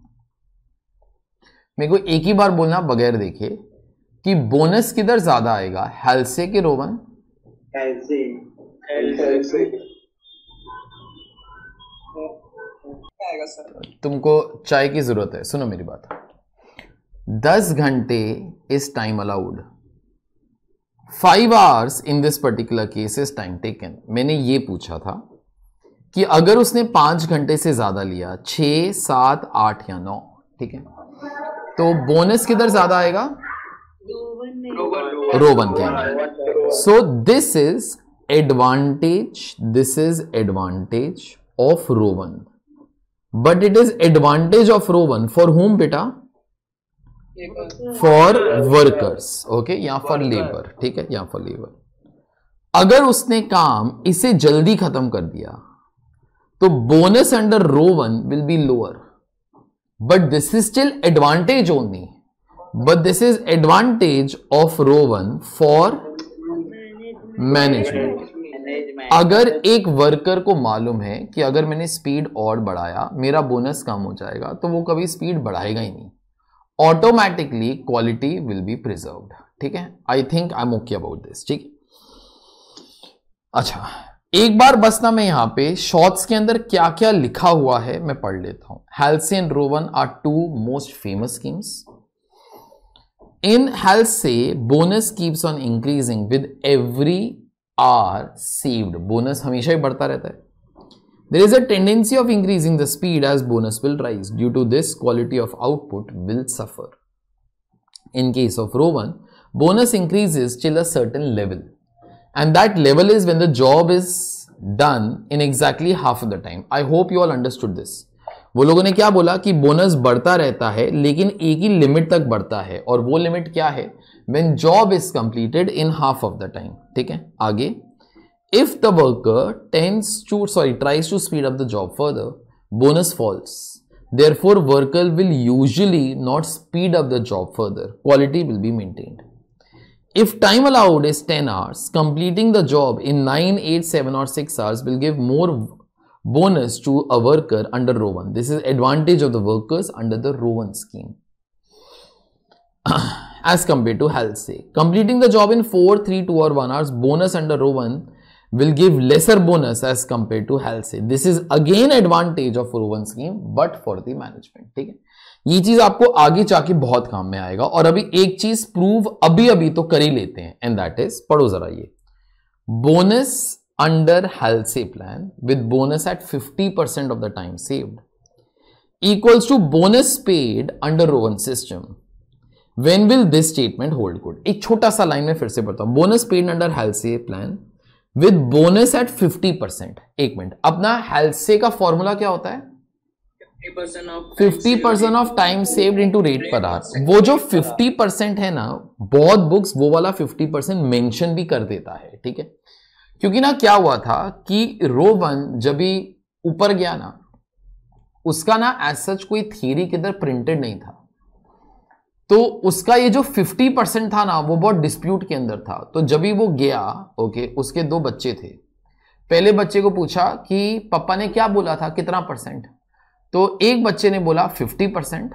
मेरे को एक ही बार बोलना बगैर देखे कि बोनस किधर ज्यादा आएगा हेल्से के रोमन तुमको चाय की जरूरत है सुनो मेरी बात दस घंटे is time allowed five hours in this particular case is time taken मैंने ये पूछा था कि अगर उसने पांच घंटे से ज्यादा लिया छ सात आठ या नौ ठीक है तो बोनस किधर ज्यादा आएगा रोवन के अंदर so this is advantage this is advantage of Rowan but it is advantage of Rowan for whom बेटा फॉर वर्कर्स ओके या फॉर लेबर ठीक है या फॉर लेबर अगर उसने काम इसे जल्दी खत्म कर दिया तो bonus under Rowan will be lower but this is still advantage only but this is advantage of Rowan for management अगर एक वर्कर को मालूम है कि अगर मैंने स्पीड और बढ़ाया मेरा बोनस कम हो जाएगा तो वो कभी स्पीड बढ़ाएगा ही नहीं automatically quality will be preserve ठीक है I think I am okay about this ठीक अच्छा एक बार बसना मैं यहां पे शॉर्ट्स के अंदर क्या क्या लिखा हुआ है मैं पढ़ लेता हूं Halsey and Rowan are two most famous schemes in Halsey bonus keeps on increasing with every hour saved bonus हमेशा ही बढ़ता रहता है there is a tendency of increasing the speed as bonus will rise due to this quality of output will suffer in case of Rowan bonus increase is till a certain level and that level is when the job is done in exactly half of the time. I hope you all understood this. वो लोगों ने क्या बोला कि bonus बढ़ता रहता है लेकिन एक ही लिमिट तक बढ़ता है और वो लिमिट क्या है when job is completed in half of the time ठीक है आगे if the worker tends to sorry tries to speed up the job further bonus falls therefore worker will usually not speed up the job further quality will be maintained If time allowed is 10 hours, completing the job in 9, 8, 7 or 6 hours will give more bonus to a worker under row 1. This is advantage of the workers under the row 1 scheme. As compared to health say. Completing the job in 4, 3, 2 or 1 hours, bonus under row 1 will give lesser bonus as compared to health say. This is again advantage of row 1 scheme but for the management. Okay? ये चीज आपको आगे जाके बहुत काम में आएगा और अभी एक चीज प्रूव अभी अभी तो कर ही लेते हैं एंड दैट इज पढ़ो जरा ये बोनस अंडर से plan with bonus at 50 percent of the time saved equals to bonus paid under Rowan system When will this statement hold good एक छोटा सा लाइन में फिर से पढ़ता हूं बोनस पेड अंडर से plan with bonus at 50 percent एक मिनट अपना से का फॉर्मूला क्या होता है fifty percent of time saved into rate पर आर वो जो फिफ्टी परसेंट है ना बहुत बुक्स वो वाला फिफ्टी परसेंट मेंशन भी कर देता है ठीक है क्योंकि ना क्या हुआ था कि रो वन जब भी ऊपर गया ना उसका ना एज सच कोई थियरी के अंदर प्रिंटेड नहीं था तो उसका ये जो फिफ्टी परसेंट था ना वो बहुत डिस्प्यूट के अंदर था तो जब भी वो गया ओके उसके दो बच्चे थे पहले बच्चे को पूछा कि पापा ने क्या बोला था कितना परसेंट तो एक बच्चे ने बोला फिफ्टी परसेंट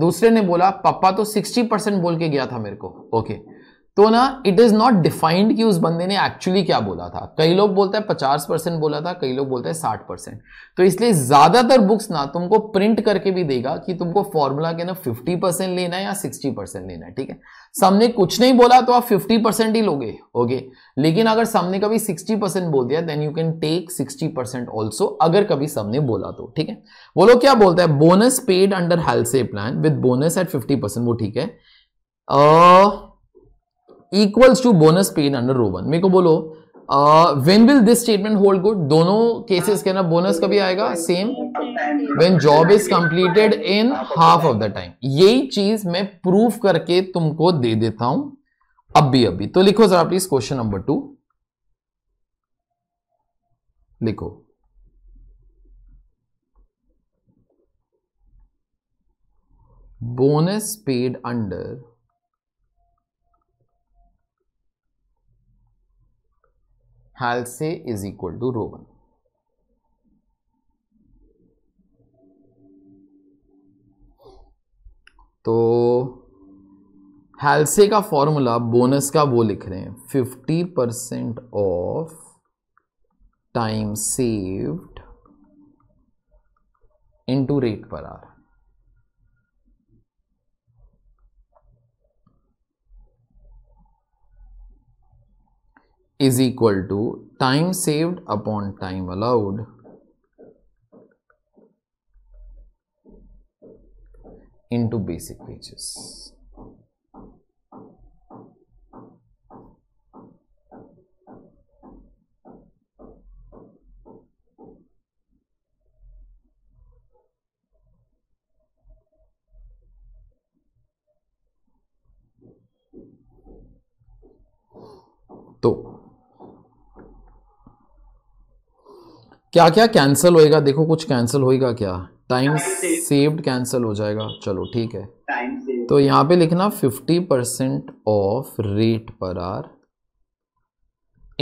दूसरे ने बोला पापा तो सिक्सटी परसेंट बोल के गया था मेरे को ओके okay. तो ना इट इज़ नॉट डिफाइंड कि उस बंदे ने एक्चुअली क्या बोला था कई लोग बोलते हैं पचास परसेंट बोला था कई लोग बोलते हैं साठ परसेंट तो इसलिए ज़्यादातर बुक्स ना तुमको प्रिंट करके भी देगा कि तुमको फॉर्मूला के ना फिफ्टी परसेंट लेना है या सिक्सटी परसेंट लेना है ठीक है सामने कुछ नहीं बोला तो आप फिफ्टी परसेंट ही लोगे ओके लेकिन अगर सामने कभी सिक्सटी परसेंट बोल दिया then you can take sixty percent also अगर कभी सामने बोला तो ठीक है वो लोग क्या बोलता है bonus paid under health Halsey plan with bonus at fifty percent वो ठीक है uh, equals to bonus paid under Rowan मेरे को बोलो when will this statement hold good दोनों केसेस के ना बोनस कभी आएगा same when job is completed in half of the time यही चीज मैं प्रूफ करके तुमको दे देता हूं अभी अभी तो लिखो जरा प्लीज क्वेश्चन नंबर टू लिखो bonus paid under Halsey is equal to Rowan तो हालसे का फॉर्मूला बोनस का वो लिख रहे हैं fifty percent of time saved into rate पर hour is equal to time saved upon time allowed into basic wages. So क्या क्या कैंसिल होएगा देखो कुछ कैंसिल होएगा क्या टाइम सेव्ड कैंसिल हो जाएगा चलो ठीक है तो यहाँ पे लिखना 50 परसेंट ऑफ रेट पर आर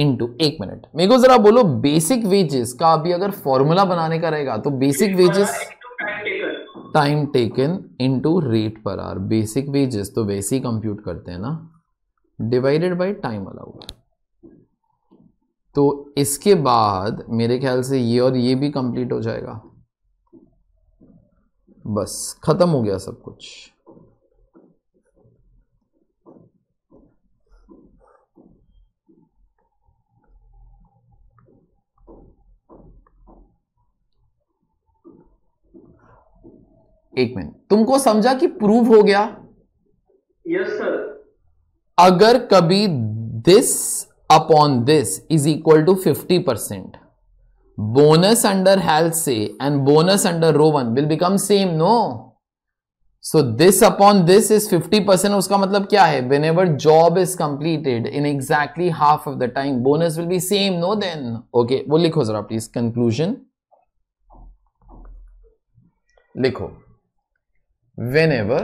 इनटू एक मिनट मेरे को जरा बोलो बेसिक वेजेस का अभी अगर फॉर्मूला बनाने का रहेगा तो basic wages time taken into rate पर आर बेसिक वेजेस तो वैसे ही कंप्यूट करते हैं ना डिवाइडेड बाई टाइम अलाउड तो इसके बाद मेरे ख्याल से ये और ये भी कंप्लीट हो जाएगा बस ख़त्म हो गया सब कुछ एक मिनट तुमको समझा कि प्रूव हो गया यस yes, सर अगर कभी this upon this is equal to fifty percent bonus under health Halsey and bonus under Rowan will become same no so this upon this is fifty percent उसका मतलब क्या है whenever job is completed in exactly half of the time bonus will be same no then okay वो लिखो जरा please conclusion लिखो whenever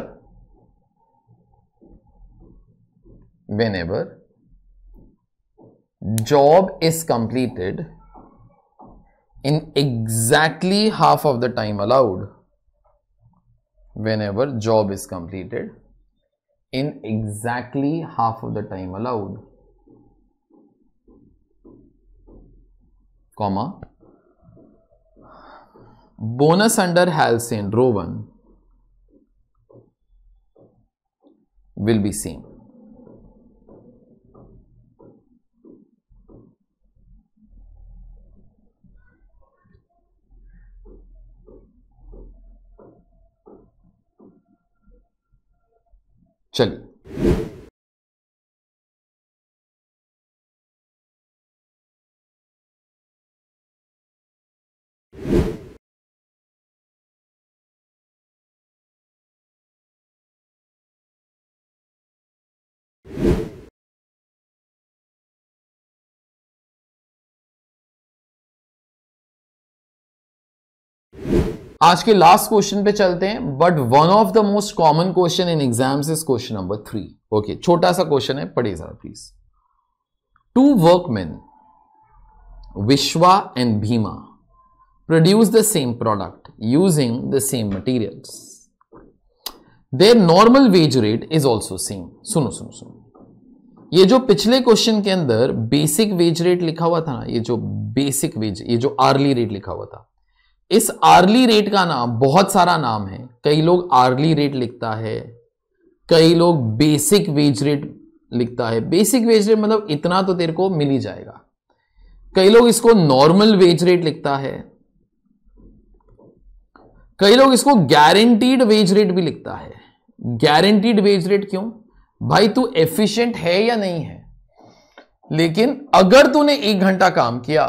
whenever job is completed in exactly half of the time allowed whenever job is completed in exactly half of the time allowed comma bonus under Halcyon one will be same 这里 आज के last question पे चलते हैं but one of the most common question in exams is question number three okay छोटा सा question है पढ़िए जरा please two workmen Vishwa and Bhima produce the same product using the same material their normal wage rate is also same सुनो सुनो सुनो ये जो पिछले क्वेश्चन के अंदर बेसिक वेज रेट लिखा हुआ था ना ये जो बेसिक वेज ये जो आर्ली रेट लिखा हुआ था इस आर्ली रेट का नाम बहुत सारा नाम है कई लोग आर्ली रेट लिखता है कई लोग बेसिक वेज रेट लिखता है बेसिक वेज रेट मतलब इतना तो तेरे को मिल ही जाएगा कई लोग इसको नॉर्मल वेज रेट लिखता है कई लोग इसको गारंटीड वेज रेट भी लिखता है गारंटीड वेज रेट क्यों भाई तू एफिशिएंट है या नहीं है लेकिन अगर तूने एक घंटा काम किया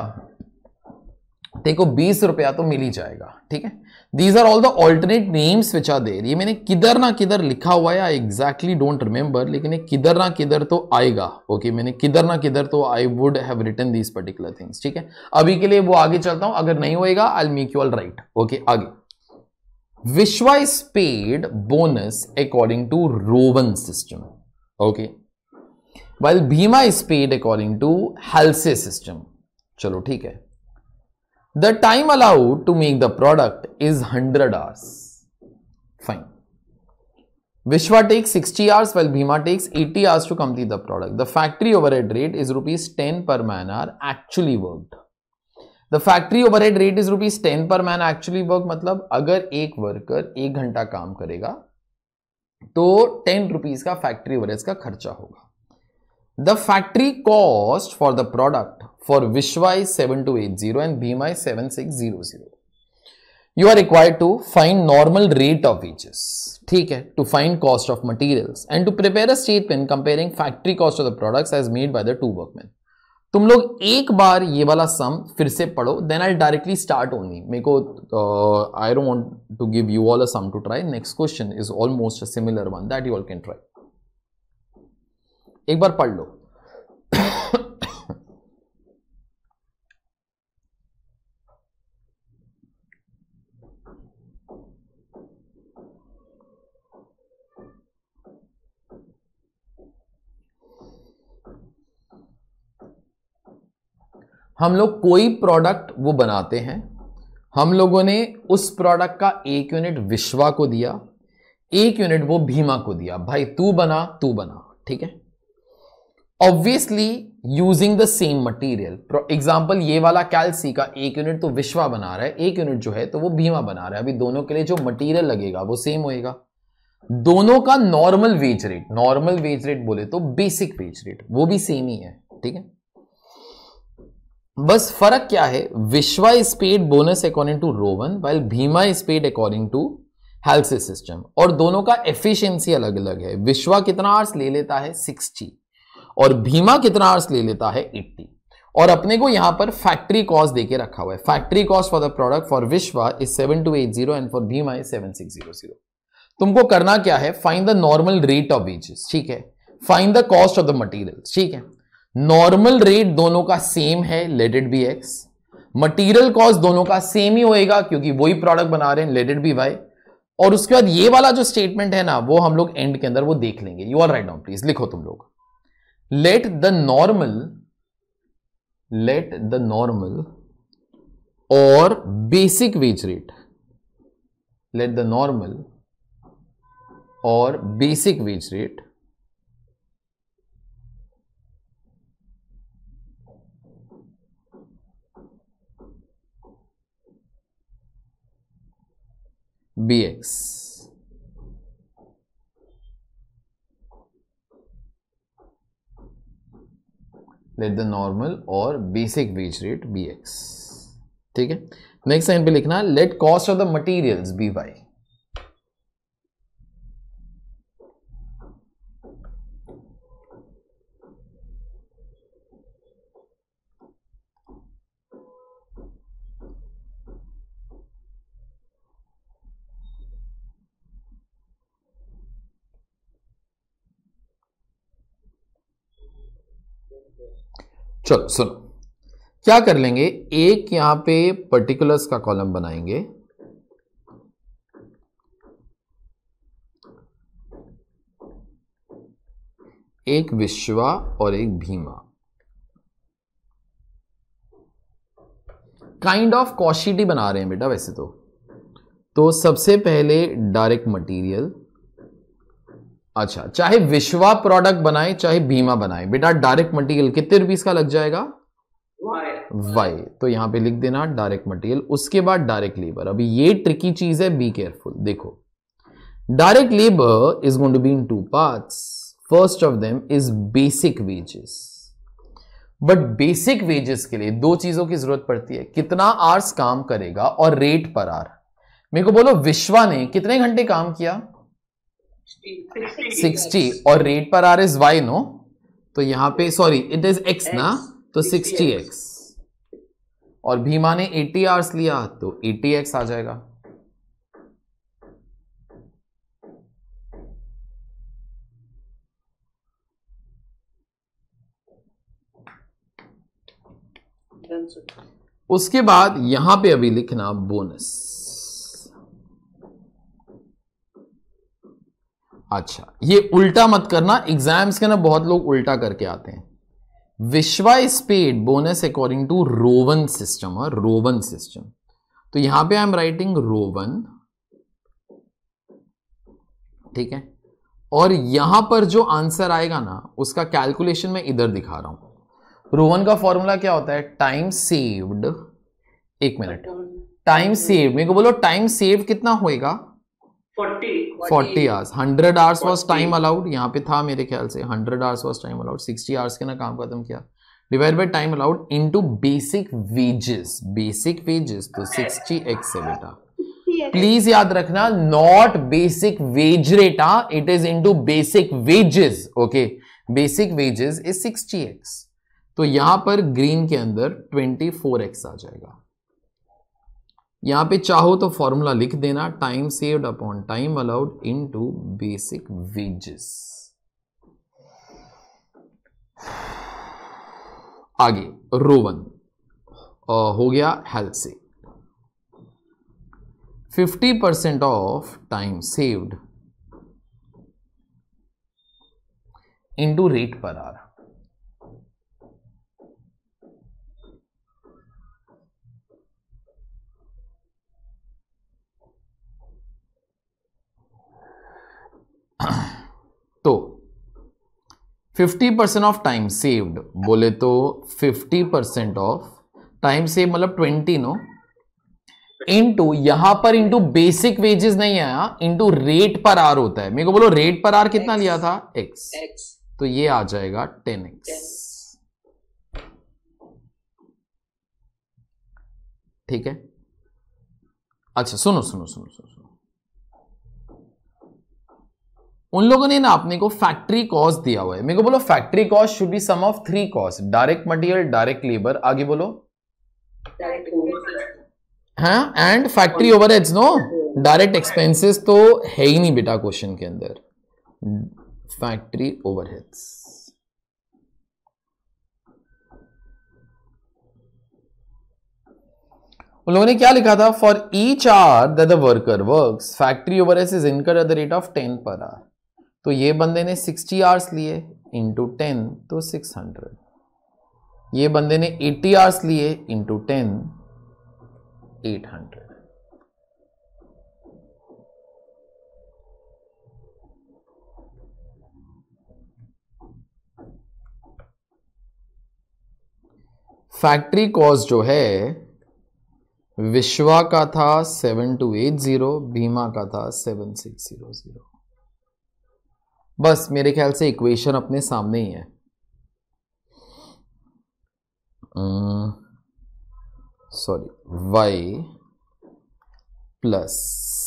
देखो बीस रुपया तो मिल ही जाएगा ठीक है these are all the alternate names which are there ये मैंने किधर ना किधर लिखा हुआ है एग्जैक्टली डोंट रिमेंबर लेकिन ये किधर ना किधर तो आएगा ओके okay, मैंने किधर ना किधर तो I would have written these particular things ठीक है अभी के लिए वो आगे चलता हूं अगर नहीं होएगा I make you all right okay आगे Vishwa is paid bonus according to Rowan system okay well Bhima is paid according to Halsey system चलो ठीक है The time allowed to make the product is 100 hours. Fine. Vishwa takes 60 hours while Bhima takes 80 hours to complete the product. The factory overhead rate is rupees 10 per man hour actually worked. The factory overhead rate is rupees ten per man actually work मतलब अगर एक worker एक घंटा काम करेगा तो ten rupees का factory overhead का खर्चा होगा the factory cost for the product for Vishwa is 7280 and Bhima is 7600. You are required to find normal rate of wages, ठीक है, to find cost of materials and to prepare a statement comparing factory cost of the products as made by the two workmen. तुम लोग एक बार ये वाला सम फिर से पढ़ो then I directly start only मेरे को I don't want to give you all a sum to try next question is almost a similar one that you all can try एक बार पढ़ लो हम लोग कोई प्रोडक्ट वो बनाते हैं हम लोगों ने उस प्रोडक्ट का एक यूनिट विश्वा को दिया एक यूनिट वो भीमा को दिया भाई तू बना तू बना ठीक है obviously using the same material example ये वाला कैलसी का एक यूनिट तो विश्वा बना रहा है एक यूनिट जो है तो वो भीमा बना रहा है अभी दोनों के लिए जो मटीरियल लगेगा वो सेम होएगा दोनों का normal wage rate normal wage rate बोले तो बेसिक वेज रेट वो भी सेम ही है ठीक है बस फर्क क्या है Vishwa is paid bonus according to Rowan while Bhima is paid according to Halsey system और दोनों का एफिशिएंसी अलग अलग है विश्वा कितना आर्स ले लेता है 60 और भीमा कितना आर्स ले लेता है 80 और अपने को यहां पर फैक्ट्री कॉस्ट देके रखा हुआ है factory cost for the product for Vishwa is seven two eight zero and for Bhima is seven six zero zero तुमको करना क्या है find the normal rate of wages ठीक है find the cost of the material ठीक है नॉर्मल रेट दोनों का सेम है let it be x material cost दोनों का सेम ही होएगा क्योंकि वही प्रोडक्ट बना रहे हैं लेटेड बी वाई और उसके बाद ये वाला जो स्टेटमेंट है ना वो हम लोग एंड के अंदर वो देख लेंगे you are write down please लिखो तुम लोग let the normal let the normal और basic wage rate let the normal और basic wage rate be x let the normal और basic wage rate be x ठीक है नेक्स्ट साइन पे लिखना let cost of the materials be y चलो सुनो क्या कर लेंगे एक यहां पे पर्टिकुलर्स का कॉलम बनाएंगे एक विश्वा और एक भीमा काइंड ऑफ कॉशिटी बना रहे हैं बेटा वैसे तो तो सबसे पहले डायरेक्ट मटेरियल अच्छा चाहे विश्वा प्रोडक्ट बनाए चाहे बीमा बनाए बेटा डायरेक्ट मटेरियल कितने रुपीज का लग जाएगा वाई तो यहां पे लिख देना डायरेक्ट मटेरियल उसके बाद डायरेक्ट लेबर अभी ये ट्रिकी चीज है बी केयरफुल देखो direct labour is going to be in two parts first of them is basic wages but basic wages के लिए दो चीजों की जरूरत पड़ती है कितना आर्स काम करेगा और रेट पर आर मेरे को बोलो विश्वा ने कितने घंटे काम किया सिक्सटी और रेट पर आर इज वाई नो तो यहाँ पे सॉरी इट इज एक्स ना तो सिक्सटी एक्स और भीमा ने एटी आर्स लिया तो एटी एक्स आ जाएगा उसके बाद यहां पे अभी लिखना बोनस अच्छा ये उल्टा मत करना एग्जाम्स के ना बहुत लोग उल्टा करके आते हैं Vishwa is paid bonus according to Rowan system और रोवन सिस्टम तो यहां पे आई एम राइटिंग रोवन ठीक है और यहां पर जो आंसर आएगा ना उसका कैलकुलेशन मैं इधर दिखा रहा हूं रोवन का फॉर्मूला क्या होता है टाइम सेव्ड एक मिनट टाइम सेव मेरे को बोलो टाइम सेव कितना होएगा forty hours hundred hours was time allowed यहाँ पे था मेरे ख्याल से hundred hours was time allowed sixty hours के ना काम खत्म किया divide by time allowed into basic wages basic wages तो सिक्सटी एक्स है बेटा प्लीज याद रखना not basic wage rate it is into basic wages okay basic wages is sixty x तो यहां पर ग्रीन के अंदर ट्वेंटी फोर एक्स आ जाएगा यहाँ पे चाहो तो फॉर्मूला लिख देना time saved upon time allowed into basic wages आगे रोवन हो गया Halsey 50% percent of time saved to rate पर आर तो 50 परसेंट ऑफ टाइम सेव्ड बोले तो 50 परसेंट ऑफ टाइम सेव मतलब 20 नो इनटू यहां पर इंटू बेसिक वेजेस नहीं आया इंटू रेट पर आर होता है मेरे को बोलो रेट पर आर कितना लिया था एक्स तो ये आ जाएगा टेन एक्स ठीक है अच्छा सुनो सुनो सुनो सुनो उन लोगों ने ना अपने को फैक्ट्री कॉस्ट दिया हुआ है मेरे को बोलो factory cost should be sum of three cost direct material direct labour आगे बोलो है and factory overheads no direct expenses तो है ही नहीं बेटा क्वेश्चन के अंदर फैक्ट्री ओवरहेड्स उन लोगों ने क्या लिखा था for each hour the worker work factory over is incur at the rate of ten per hour तो ये बंदे ने 60 आवर्स लिए इंटू टेन तो 600 ये बंदे ने 80 आवर्स लिए into ten eight hundred factory cost जो है विश्वा का था seven two eight zero Bhima का था सेवन सिक्स ज़ीरो ज़ीरो बस मेरे ख्याल से इक्वेशन अपने सामने ही है sorry y plus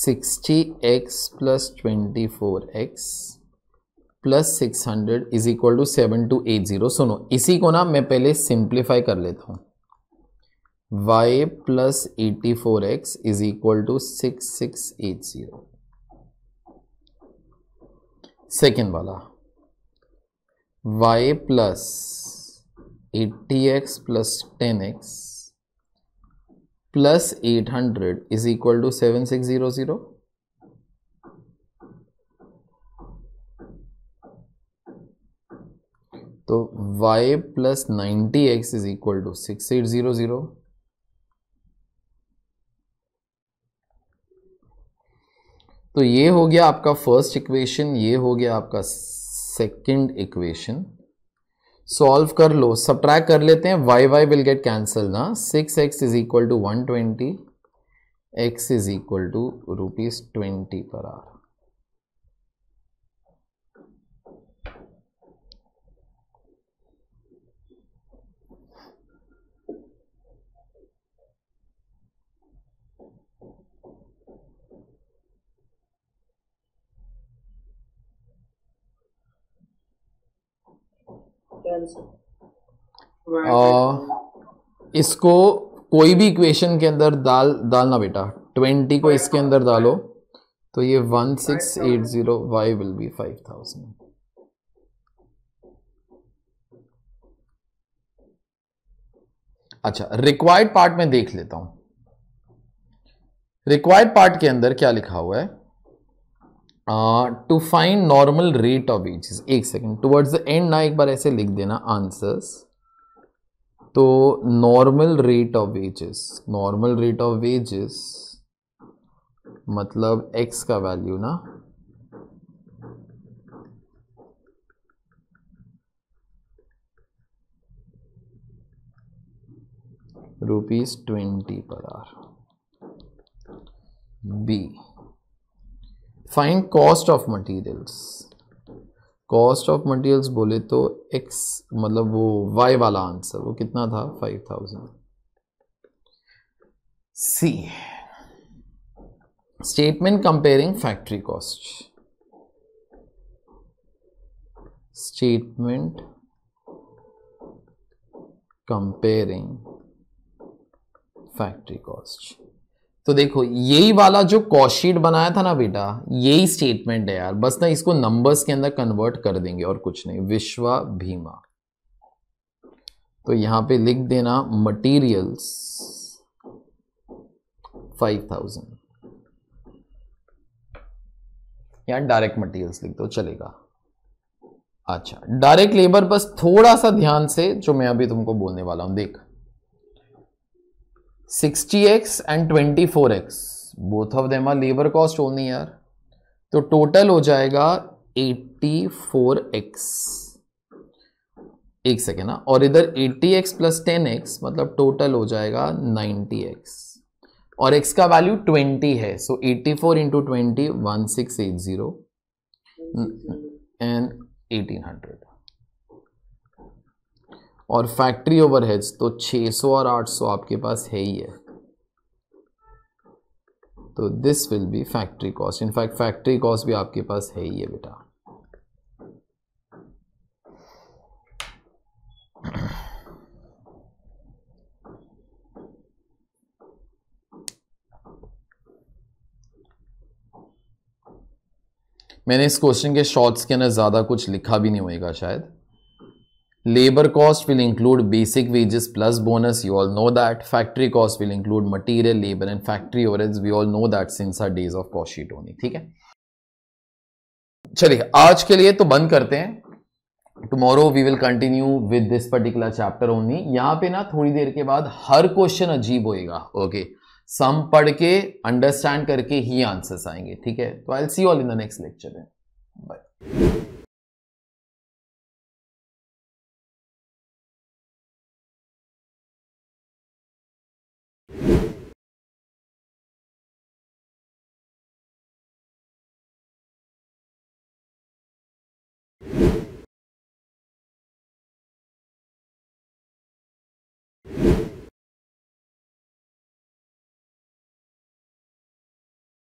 sixty x plus twenty four x plus six hundred is equal to seven two eight zero सुनो इसी को ना मैं पहले सिंप्लीफाई कर लेता हूँ y plus eighty four x is equal to six six eight zero second वाला y plus eighty x plus ten x plus eight hundred is equal to seven six zero zero तो y plus ninety x is equal to six eight zero zero तो ये हो गया आपका first equation ये हो गया आपका सेकंड इक्वेशन सॉल्व कर लो सब्ट्रैक कर लेते हैं y y will get cancel ना six x is equal to one twenty x is equal to rupees twenty per hour आ, uh, इसको कोई भी इक्वेशन के अंदर डाल डालना बेटा ट्वेंटी को इसके अंदर डालो तो ये one six eight zero y will be five thousand अच्छा रिक्वायर्ड पार्ट में देख लेता हूं रिक्वायर्ड पार्ट के अंदर क्या लिखा हुआ है to find normal rate of wages एक सेकेंड टुवर्ड्स द एंड ना एक बार ऐसे लिख देना आंसर्स तो normal rate of wages normal rate of wages मतलब x का वैल्यू ना rupees twenty per hour be find cost of materials cost of materials बोले तो एक्स मतलब वो वाई वाला आंसर वो कितना था five thousand C statement comparing factory cost statement comparing factory cost तो देखो यही वाला जो कॉशीट बनाया था ना बेटा यही स्टेटमेंट है यार बस ना इसको नंबर्स के अंदर कन्वर्ट कर देंगे और कुछ नहीं विश्वा भीमा तो यहां पे लिख देना मटेरियल्स फाइव थाउजेंड या डायरेक्ट मटेरियल्स लिख दो चलेगा अच्छा डायरेक्ट लेबर बस थोड़ा सा ध्यान से जो मैं अभी तुमको बोलने वाला हूं देख 60x and 24x both of them are labour cost only यार तो टोटल हो जाएगा 84x एक सेकेंड ना और इधर 80x प्लस एक्स मतलब टोटल हो जाएगा 90x और x का वैल्यू 20 है so 84 four into twenty one six eight zero and eighteen hundred और फैक्ट्री ओवरहेड्स तो 600 और 800 आपके पास है ही है तो this will be factory cost in fact factory cost भी आपके पास है ही है बेटा मैंने इस क्वेश्चन के शॉर्ट्स के अंदर ज़्यादा कुछ लिखा भी नहीं होएगा शायद Labor cost will include basic wages plus bonus, you all know that. Factory cost will include material, labor and factory overheads, we all know that since our days of cost sheet only, ठीक है? चलिए आज के लिए तो बंद करते हैं tomorrow we will continue with this particular chapter only यहाँ पे ना थोड़ी देर के बाद हर क्वेश्चन अजीब होएगा ओके सम पढ़ के अंडरस्टैंड करके ही आंसर्स आएंगे ठीक है तो I see all in the next lecture bye